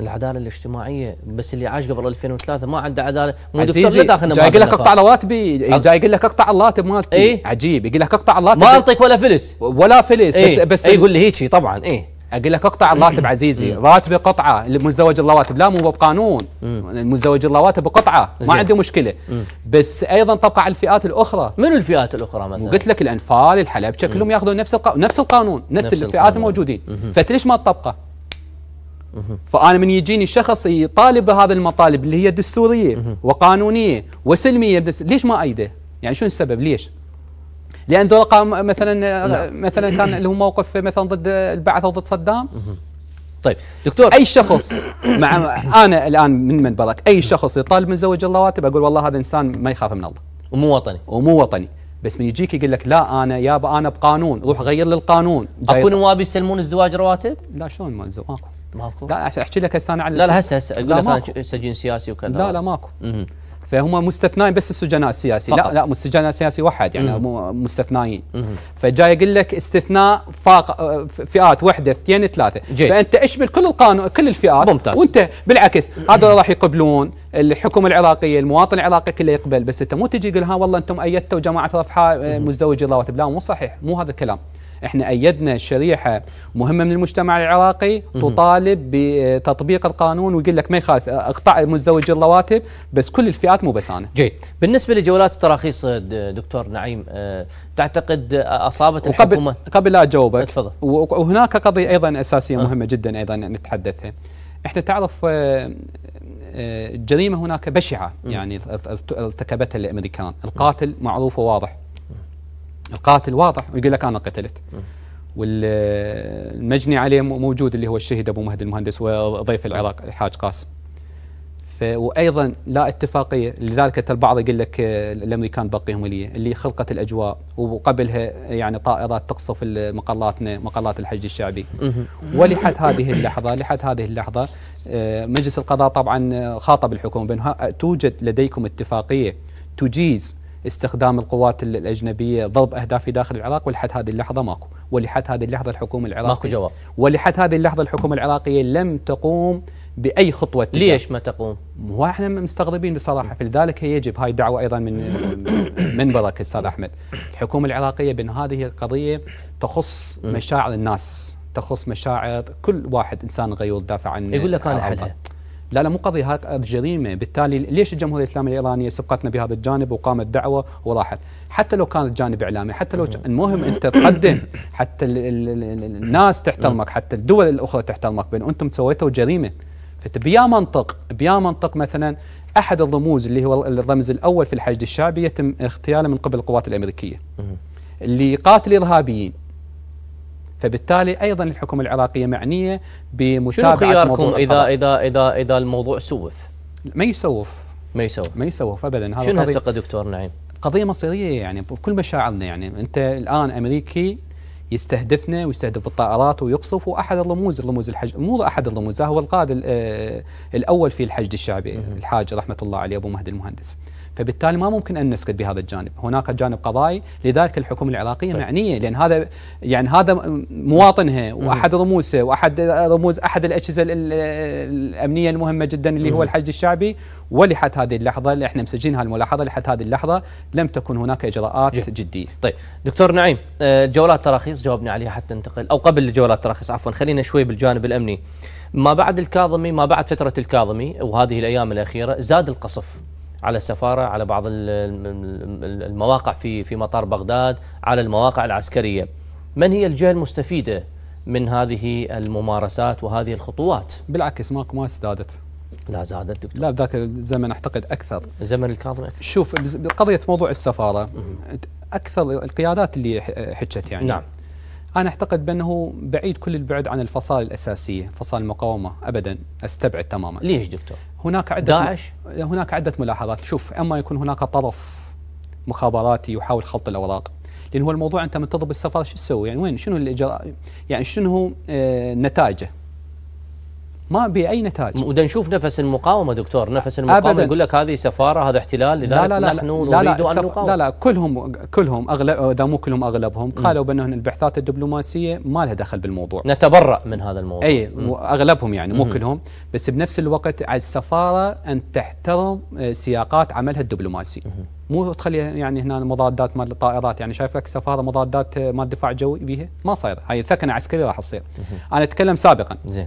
العداله الاجتماعيه بس اللي عاش قبل 2003 ما عنده عداله مو دكتور لا داخلنا أه؟ جاي يقول لك اقطع رواتبي جاي يقول لك اقطع الراتب مالتي ايه؟ عجيب يقول لك اقطع الراتب ما انطيك ولا فلس ولا فلس ايه؟ بس بس ايه يقول لي هيك طبعا ايه اقول لك اقطع الراتب عزيزي راتبي قطعه مزدوج الرواتب لا مو بقانون مزدوج الرواتب قطعه ما عندي مشكله بس ايضا طبق على الفئات الاخرى منو الفئات الاخرى مثلا قلت لك الانفال الحلبشه كلهم ياخذون نفس القا... نفس القانون نفس, نفس الفئات الموجودين فليش ما تطبقه فانا من يجيني شخص يطالب بهذه المطالب اللي هي دستوريه وقانونيه وسلميه ليش ما ايده يعني شنو السبب ليش لان دول قام مثلا نعم. مثلا كان لهم موقف مثلا ضد البعث او ضد صدام طيب دكتور اي شخص مع انا الان من منبرك اي شخص يطالب من زوج الرواتب اقول والله هذا انسان ما يخاف من الله ومو وطني ومو وطني بس من يجيك يقول لك لا انا يابا انا بقانون روح غير لي القانون اكو نواب يسلمون الزواج رواتب؟ لا شلون ما ماكو ماكو لا احكي لك هسه انا على لا لا هسه هسه اقول لك انا سجين سياسي وكذا لا لا ماكو فهم مستثنين بس السجناء السياسي فقط. لا لا السجناء السياسي واحد يعني مو مستثنين فجاي يقول لك استثناء فاق آه، فئات وحده اثنين ثلاثه جيد. فانت اشمل كل القانون كل الفئات ممتاز. وانت بالعكس هذول راح يقبلون الحكومه العراقيه المواطن العراقي كله يقبل بس انت مو تجي تقول ها والله انتم ايدتوا جماعه رفحاء آه، مزدوج الرواتب لا مو صحيح مو هذا الكلام احنا أيدنا شريحة مهمة من المجتمع العراقي تطالب بتطبيق القانون ويقول لك ما يخالف اقطع مزدوج الرواتب بس كل الفئات مو بس أنا جيد بالنسبة لجولات التراخيص دكتور نعيم آه، تعتقد أصابت الحكومة قبل لا أجاوبك وهناك قضية أيضا أساسية آه. مهمة جدا أيضا نتحدثها احنا تعرف آه، جريمه هناك بشعه يعني ارتكبتها الامريكان، القاتل معروف وواضح القاتل واضح ويقول لك انا قتلت والمجني عليه موجود اللي هو الشهيد ابو مهدي المهندس وضيف العراق الحاج قاسم وايضا لا اتفاقيه لذلك البعض يقول لك آه، الامريكان بقيهم لي اللي خلقت الاجواء وقبلها يعني طائرات تقصف مقلاتنا مقلات الحج الشعبي ولحد هذه اللحظه لحد هذه اللحظه آه، مجلس القضاء طبعا خاطب الحكومه بانه توجد لديكم اتفاقيه تجيز استخدام القوات الأجنبية ضرب أهداف في داخل العراق ولحد هذه اللحظة ماكو ولحد هذه اللحظة الحكومة العراقية ماكو جواب ولحد هذه اللحظة الحكومة العراقية لم تقوم باي خطوه تجاه. ليش ما تقوم؟ هو احنا مستغربين بصراحه فلذلك هي يجب هاي الدعوه ايضا من منبرك استاذ احمد الحكومه العراقيه بان هذه القضيه تخص مشاعر الناس تخص مشاعر كل واحد انسان غيور دافع عن يقول لك انا حدها لا لا مو قضيه هذه آه، جريمه بالتالي ليش الجمهوريه الاسلاميه الايرانيه سبقتنا بهذا الجانب وقامت دعوه وراحت حتى لو كانت جانب اعلامي حتى لو المهم انت تقدم حتى الـ الـ الـ الناس تحترمك حتى الدول الاخرى تحترمك بان انتم سويتوا جريمه فبيا منطق بيا منطق مثلا احد الرموز اللي هو الرمز الاول في الحشد الشعبي يتم اغتياله من قبل القوات الامريكيه اللي قاتل ارهابيين فبالتالي ايضا الحكومه العراقيه معنيه بمتابعه شنو خياركم اذا اذا اذا اذا الموضوع سوف؟ ما يسوف ما يسوف ما يسوف ابدا هذا شنو هالثقه دكتور نعيم؟ قضيه مصيريه يعني بكل مشاعرنا يعني انت الان امريكي يستهدفنا ويستهدف الطائرات ويقصف واحد الرموز الرموز الحج مو احد الرموز هو القائد آه، الاول في الحشد الشعبي الحاج رحمه الله عليه ابو مهدي المهندس. فبالتالي ما ممكن أن نسكت بهذا الجانب هناك جانب قضائي لذلك الحكومة العراقية طيب. معنية لأن هذا يعني هذا مواطنها وأحد رموزها وأحد رموز أحد الأجهزة الأمنية المهمة جدا اللي هو الحشد الشعبي ولحد هذه اللحظة اللي احنا مسجلين هالملاحظة لحد هذه اللحظة لم تكن هناك إجراءات جي. جدية طيب دكتور نعيم آه، جولات تراخيص جاوبنا عليها حتى ننتقل أو قبل جولات تراخيص عفوا خلينا شوي بالجانب الأمني ما بعد الكاظمي ما بعد فترة الكاظمي وهذه الأيام الأخيرة زاد القصف على السفاره على بعض المواقع في في مطار بغداد على المواقع العسكريه من هي الجهه المستفيده من هذه الممارسات وهذه الخطوات بالعكس ماكو ما استفادت لا زادت دكتور لا بذاك الزمن اعتقد اكثر زمن الكاظم اكثر شوف قضيه موضوع السفاره اكثر القيادات اللي حكت يعني نعم أنا أعتقد بأنه بعيد كل البعد عن الفصائل الأساسية فصائل المقاومة أبدا أستبعد تماما ليش دكتور؟ هناك عدة داعش؟ هناك عدة ملاحظات شوف أما يكون هناك طرف مخابراتي يحاول خلط الأوراق لأن هو الموضوع أنت من تضرب السفارة شو تسوي يعني وين شنو الإجراء يعني شنو آه، نتائجه؟ ما باي نتائج وده نشوف نفس المقاومه دكتور نفس المقاومه أبداً. يقول لك هذه سفاره هذا احتلال لذلك لا لا لا نحن لا لا نريد لا ان نقاوم لا لا كلهم كلهم اغلب اذا مو كلهم اغلبهم قالوا بان البعثات الدبلوماسيه ما لها دخل بالموضوع نتبرأ من هذا الموضوع اي اغلبهم يعني مو كلهم بس بنفس الوقت على السفاره ان تحترم آه، سياقات عملها الدبلوماسي مو تخلي يعني هنا مضادات مال الطائرات يعني شايف لك سفاره مضادات آه، مال الدفاع الجوي بيها ما صايره هاي ثكنه عسكريه راح تصير انا اتكلم سابقا زين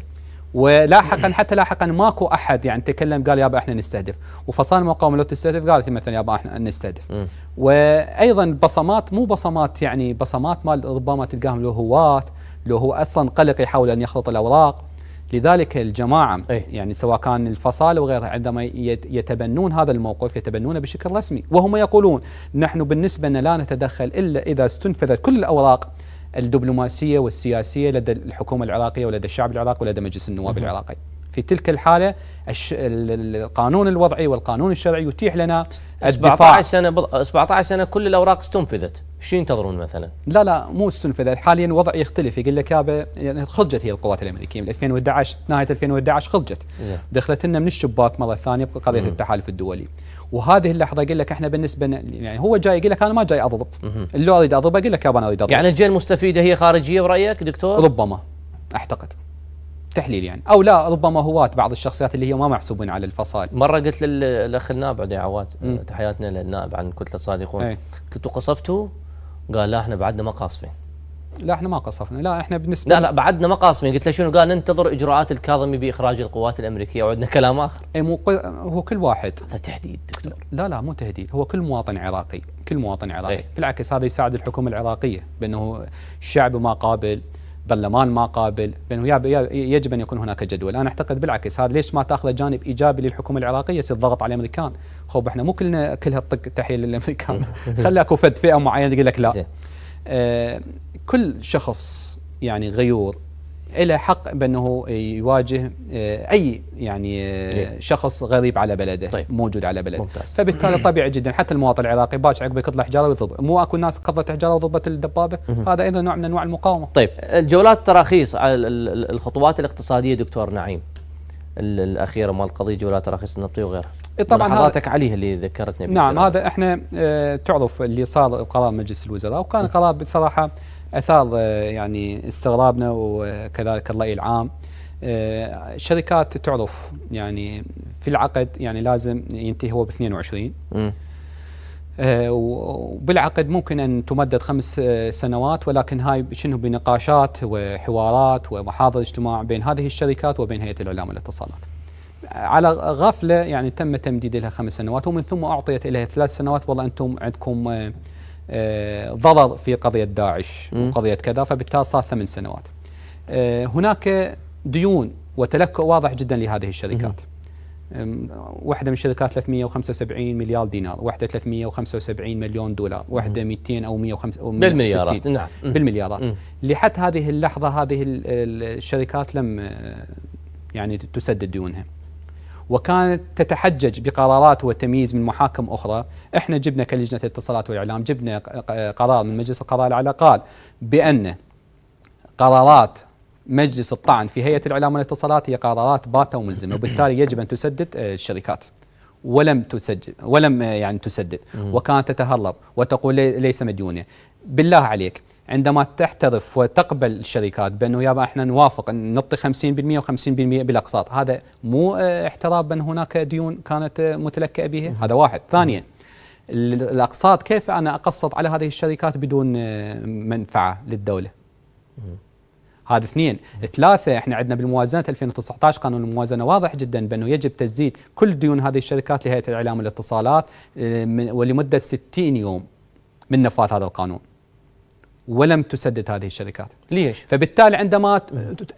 ولاحقا حتى لاحقا ماكو احد يعني تكلم قال يابا احنا نستهدف وفصائل المقاومه لو تستهدف قالت مثلا يابا احنا نستهدف وايضا بصمات مو بصمات يعني بصمات مال ربما تلقاهم له هواة لو هو اصلا قلق يحاول ان يخلط الاوراق لذلك الجماعه أي. يعني سواء كان الفصائل وغيرها عندما يتبنون هذا الموقف يتبنونه بشكل رسمي وهم يقولون نحن بالنسبه لنا لا نتدخل الا اذا استنفذت كل الاوراق الدبلوماسيه والسياسيه لدى الحكومه العراقيه ولدى الشعب العراقي ولدى مجلس النواب العراقي. في تلك الحاله القانون الوضعي والقانون الشرعي يتيح لنا الدفاع 17 سنه بض... 17 سنه كل الاوراق استنفذت شو ينتظرون مثلا لا لا مو استنفذت حاليا الوضع يختلف يقول لك يابا يعني خرجت هي القوات الامريكيه من 2011 نهايه 2011 خرجت دخلت لنا من الشباك مره ثانيه بقضيه التحالف الدولي وهذه اللحظه يقول لك احنا بالنسبه يعني هو جاي يقول لك انا ما جاي اضرب اللي اريد اضربه اقول لك يابا انا اريد اضرب يعني الجهه المستفيده هي خارجيه برايك دكتور؟ ربما اعتقد تحليل يعني او لا ربما هواة بعض الشخصيات اللي هي ما محسوبين على الفصائل مره قلت للاخ النائب عدي عواد تحياتنا للنائب عن كتله صادقون إيه. قلت له قصفته قال لا احنا بعدنا ما قاصفين لا احنا ما قصفنا لا احنا بالنسبه لا لا بعدنا ما قاصمين قلت له شنو قال ننتظر اجراءات الكاظمي باخراج القوات الامريكيه وعندنا كلام اخر اي مو هو كل واحد هذا تهديد دكتور لا لا مو تهديد هو كل مواطن عراقي كل مواطن عراقي ايه؟ بالعكس هذا يساعد الحكومه العراقيه بانه الشعب ما قابل برلمان ما قابل بانه يجب ان يكون هناك جدول انا اعتقد بالعكس هذا ليش ما تاخذ جانب ايجابي للحكومه العراقيه يصير ضغط على الامريكان خب احنا مو كلنا كلها تحيه للامريكان خلي اكو فد فئه معينه تقول لك لا آه، كل شخص يعني غيور له حق بانه يواجه آه، اي يعني آه، شخص غريب على بلده طيب. موجود على بلده ممتاز. فبالتالي طبيعي جدا حتى المواطن العراقي باش عقب يقطع حجاره ويضرب مو اكو ناس قطعت حجاره وضربت الدبابه هذا ايضا نوع من انواع المقاومه طيب الجولات التراخيص على الخطوات الاقتصاديه دكتور نعيم الاخيره مال قضيه جولات تراخيص النفطيه وغيرها إيه، طبعا حضرتك عليه اللي ذكرتني نعم نعم هذا احنا اه تعرف اللي صار قرار مجلس الوزراء وكان قرار بصراحه اثار آه، يعني استغرابنا وكذلك الراي العام الشركات آه، تعرف يعني في العقد يعني لازم ينتهي هو ب 22 آه، وبالعقد ممكن ان تمدد خمس سنوات ولكن هاي شنو بنقاشات وحوارات ومحاضر اجتماع بين هذه الشركات وبين هيئه الاعلام والاتصالات. على غفله يعني تم تمديد لها خمس سنوات ومن ثم اعطيت إليها ثلاث سنوات والله انتم عندكم آه، آه، ضرر في قضيه داعش وقضيه كذا فبالتالي صار ثمان سنوات. آه، هناك ديون وتلكؤ واضح جدا لهذه الشركات. واحدة من الشركات 375 مليار دينار، واحدة 375 مليون دولار، واحدة 200 أو 150 بالمليارات نعم بالمليارات. لحد هذه اللحظة هذه الشركات لم يعني تسدد ديونها. وكانت تتحجج بقرارات وتمييز من محاكم اخرى، احنا جبنا كلجنه الاتصالات والاعلام جبنا قرار من مجلس القضاء الاعلى قال بان قرارات مجلس الطعن في هيئه الاعلام والاتصالات هي قرارات باته وملزمه وبالتالي يجب ان تسدد آه، الشركات. ولم تسجل ولم آه، يعني تسدد وكانت تتهرب وتقول ليس مديونه بالله عليك عندما تحترف وتقبل الشركات بانه يابا احنا نوافق ان نعطي 50% و50% بالاقساط، هذا مو آه، احتراف بان هناك ديون كانت آه، متلكئه بها، هذا واحد، ثانيا الاقساط كيف انا اقسط على هذه الشركات بدون آه، منفعه للدوله؟ هذا اثنين، ثلاثه احنا عندنا بالموازنه 2019 قانون الموازنه واضح جدا بانه يجب تسديد كل ديون هذه الشركات لهيئه الاعلام والاتصالات ولمده 60 يوم من نفاذ هذا القانون. ولم تسدد هذه الشركات ليش؟ فبالتالي عندما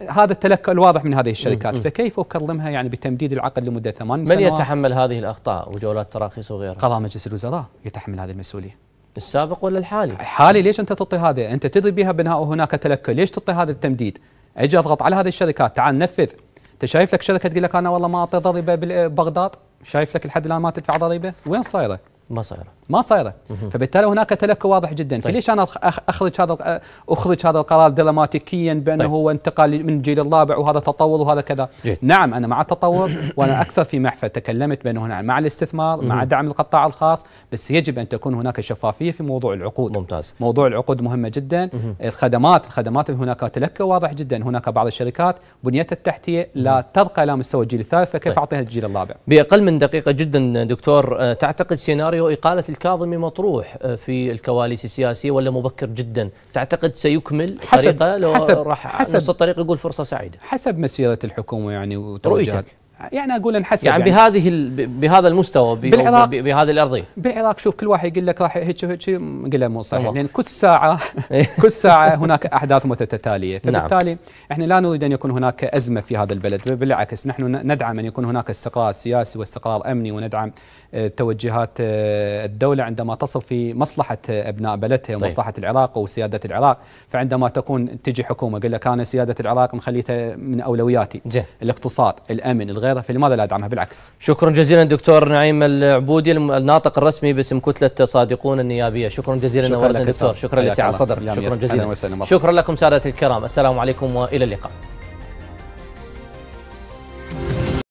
هذا التلكؤ الواضح من هذه الشركات فكيف أكرمها يعني بتمديد العقد لمدة ثمان سنوات من يتحمل هذه الأخطاء وجولات تراخيص وغيرها؟ قضاء مجلس الوزراء يتحمل هذه المسؤولية السابق ولا الحالي؟ الحالي ليش أنت تعطي هذا؟ أنت تدري بها بناء هناك تلكؤ ليش تعطي هذا التمديد؟ أجي أضغط على هذه الشركات تعال نفذ أنت شايف لك شركة تقول لك أنا والله ما أعطي ضريبة ببغداد شايف لك الحد الآن ما تدفع ضريبة وين صايرة؟ ما صايره ما صايره فبالتالي هناك تلك واضح جدا طيب. فليش انا اخرج هذا اخرج هذا القرار دراماتيكيا بانه طيب. هو انتقال من جيل الرابع وهذا تطور وهذا كذا جيد. نعم انا مع التطور وانا اكثر في محفل تكلمت بانه هنا مع الاستثمار مع دعم القطاع الخاص بس يجب ان تكون هناك شفافيه في موضوع العقود ممتاز موضوع العقود مهمه جدا الخدمات الخدمات هناك تلك واضح جدا هناك بعض الشركات بنيتها التحتيه لا ترقى الى مستوى الجيل الثالث فكيف طيب. اعطيها الجيل الرابع باقل من دقيقه جدا دكتور أه، تعتقد سيناريو سيناريو إقالة الكاظم مطروح آه، في الكواليس السياسية ولا مبكر جدا تعتقد سيكمل حسب طريقة لو حسب راح حسب نفس الطريق يقول فرصة سعيدة حسب مسيرة الحكومة يعني وتوجهات يعني اقول انحسب يعني, يعني بهذه بهذا المستوى بالعراق بهذه الارضيه بالعراق شوف كل واحد يقول لك راح هيك هيك نقول مو صحيح لان كل ساعه إيه. كل ساعه هناك احداث متتاليه نعم. فبالتالي نعم. احنا لا نريد ان يكون هناك ازمه في هذا البلد بالعكس نحن ندعم ان يكون هناك استقرار سياسي واستقرار امني وندعم آه، توجهات آه، الدوله عندما تصل في مصلحه آه، ابناء بلدها طيب. ومصلحه طيب. العراق وسياده العراق فعندما تكون تجي حكومه قال لك انا سياده العراق مخليتها من اولوياتي جه. الاقتصاد الامن غيره فلماذا لا أدعمها بالعكس شكرا جزيلا دكتور نعيم العبودي الناطق الرسمي باسم كتلة صادقون النيابية شكرا جزيلا شكرا لك دكتور شكرا لسعة صدر شكرا جزيلا شكرا لكم سادة الكرام السلام عليكم وإلى اللقاء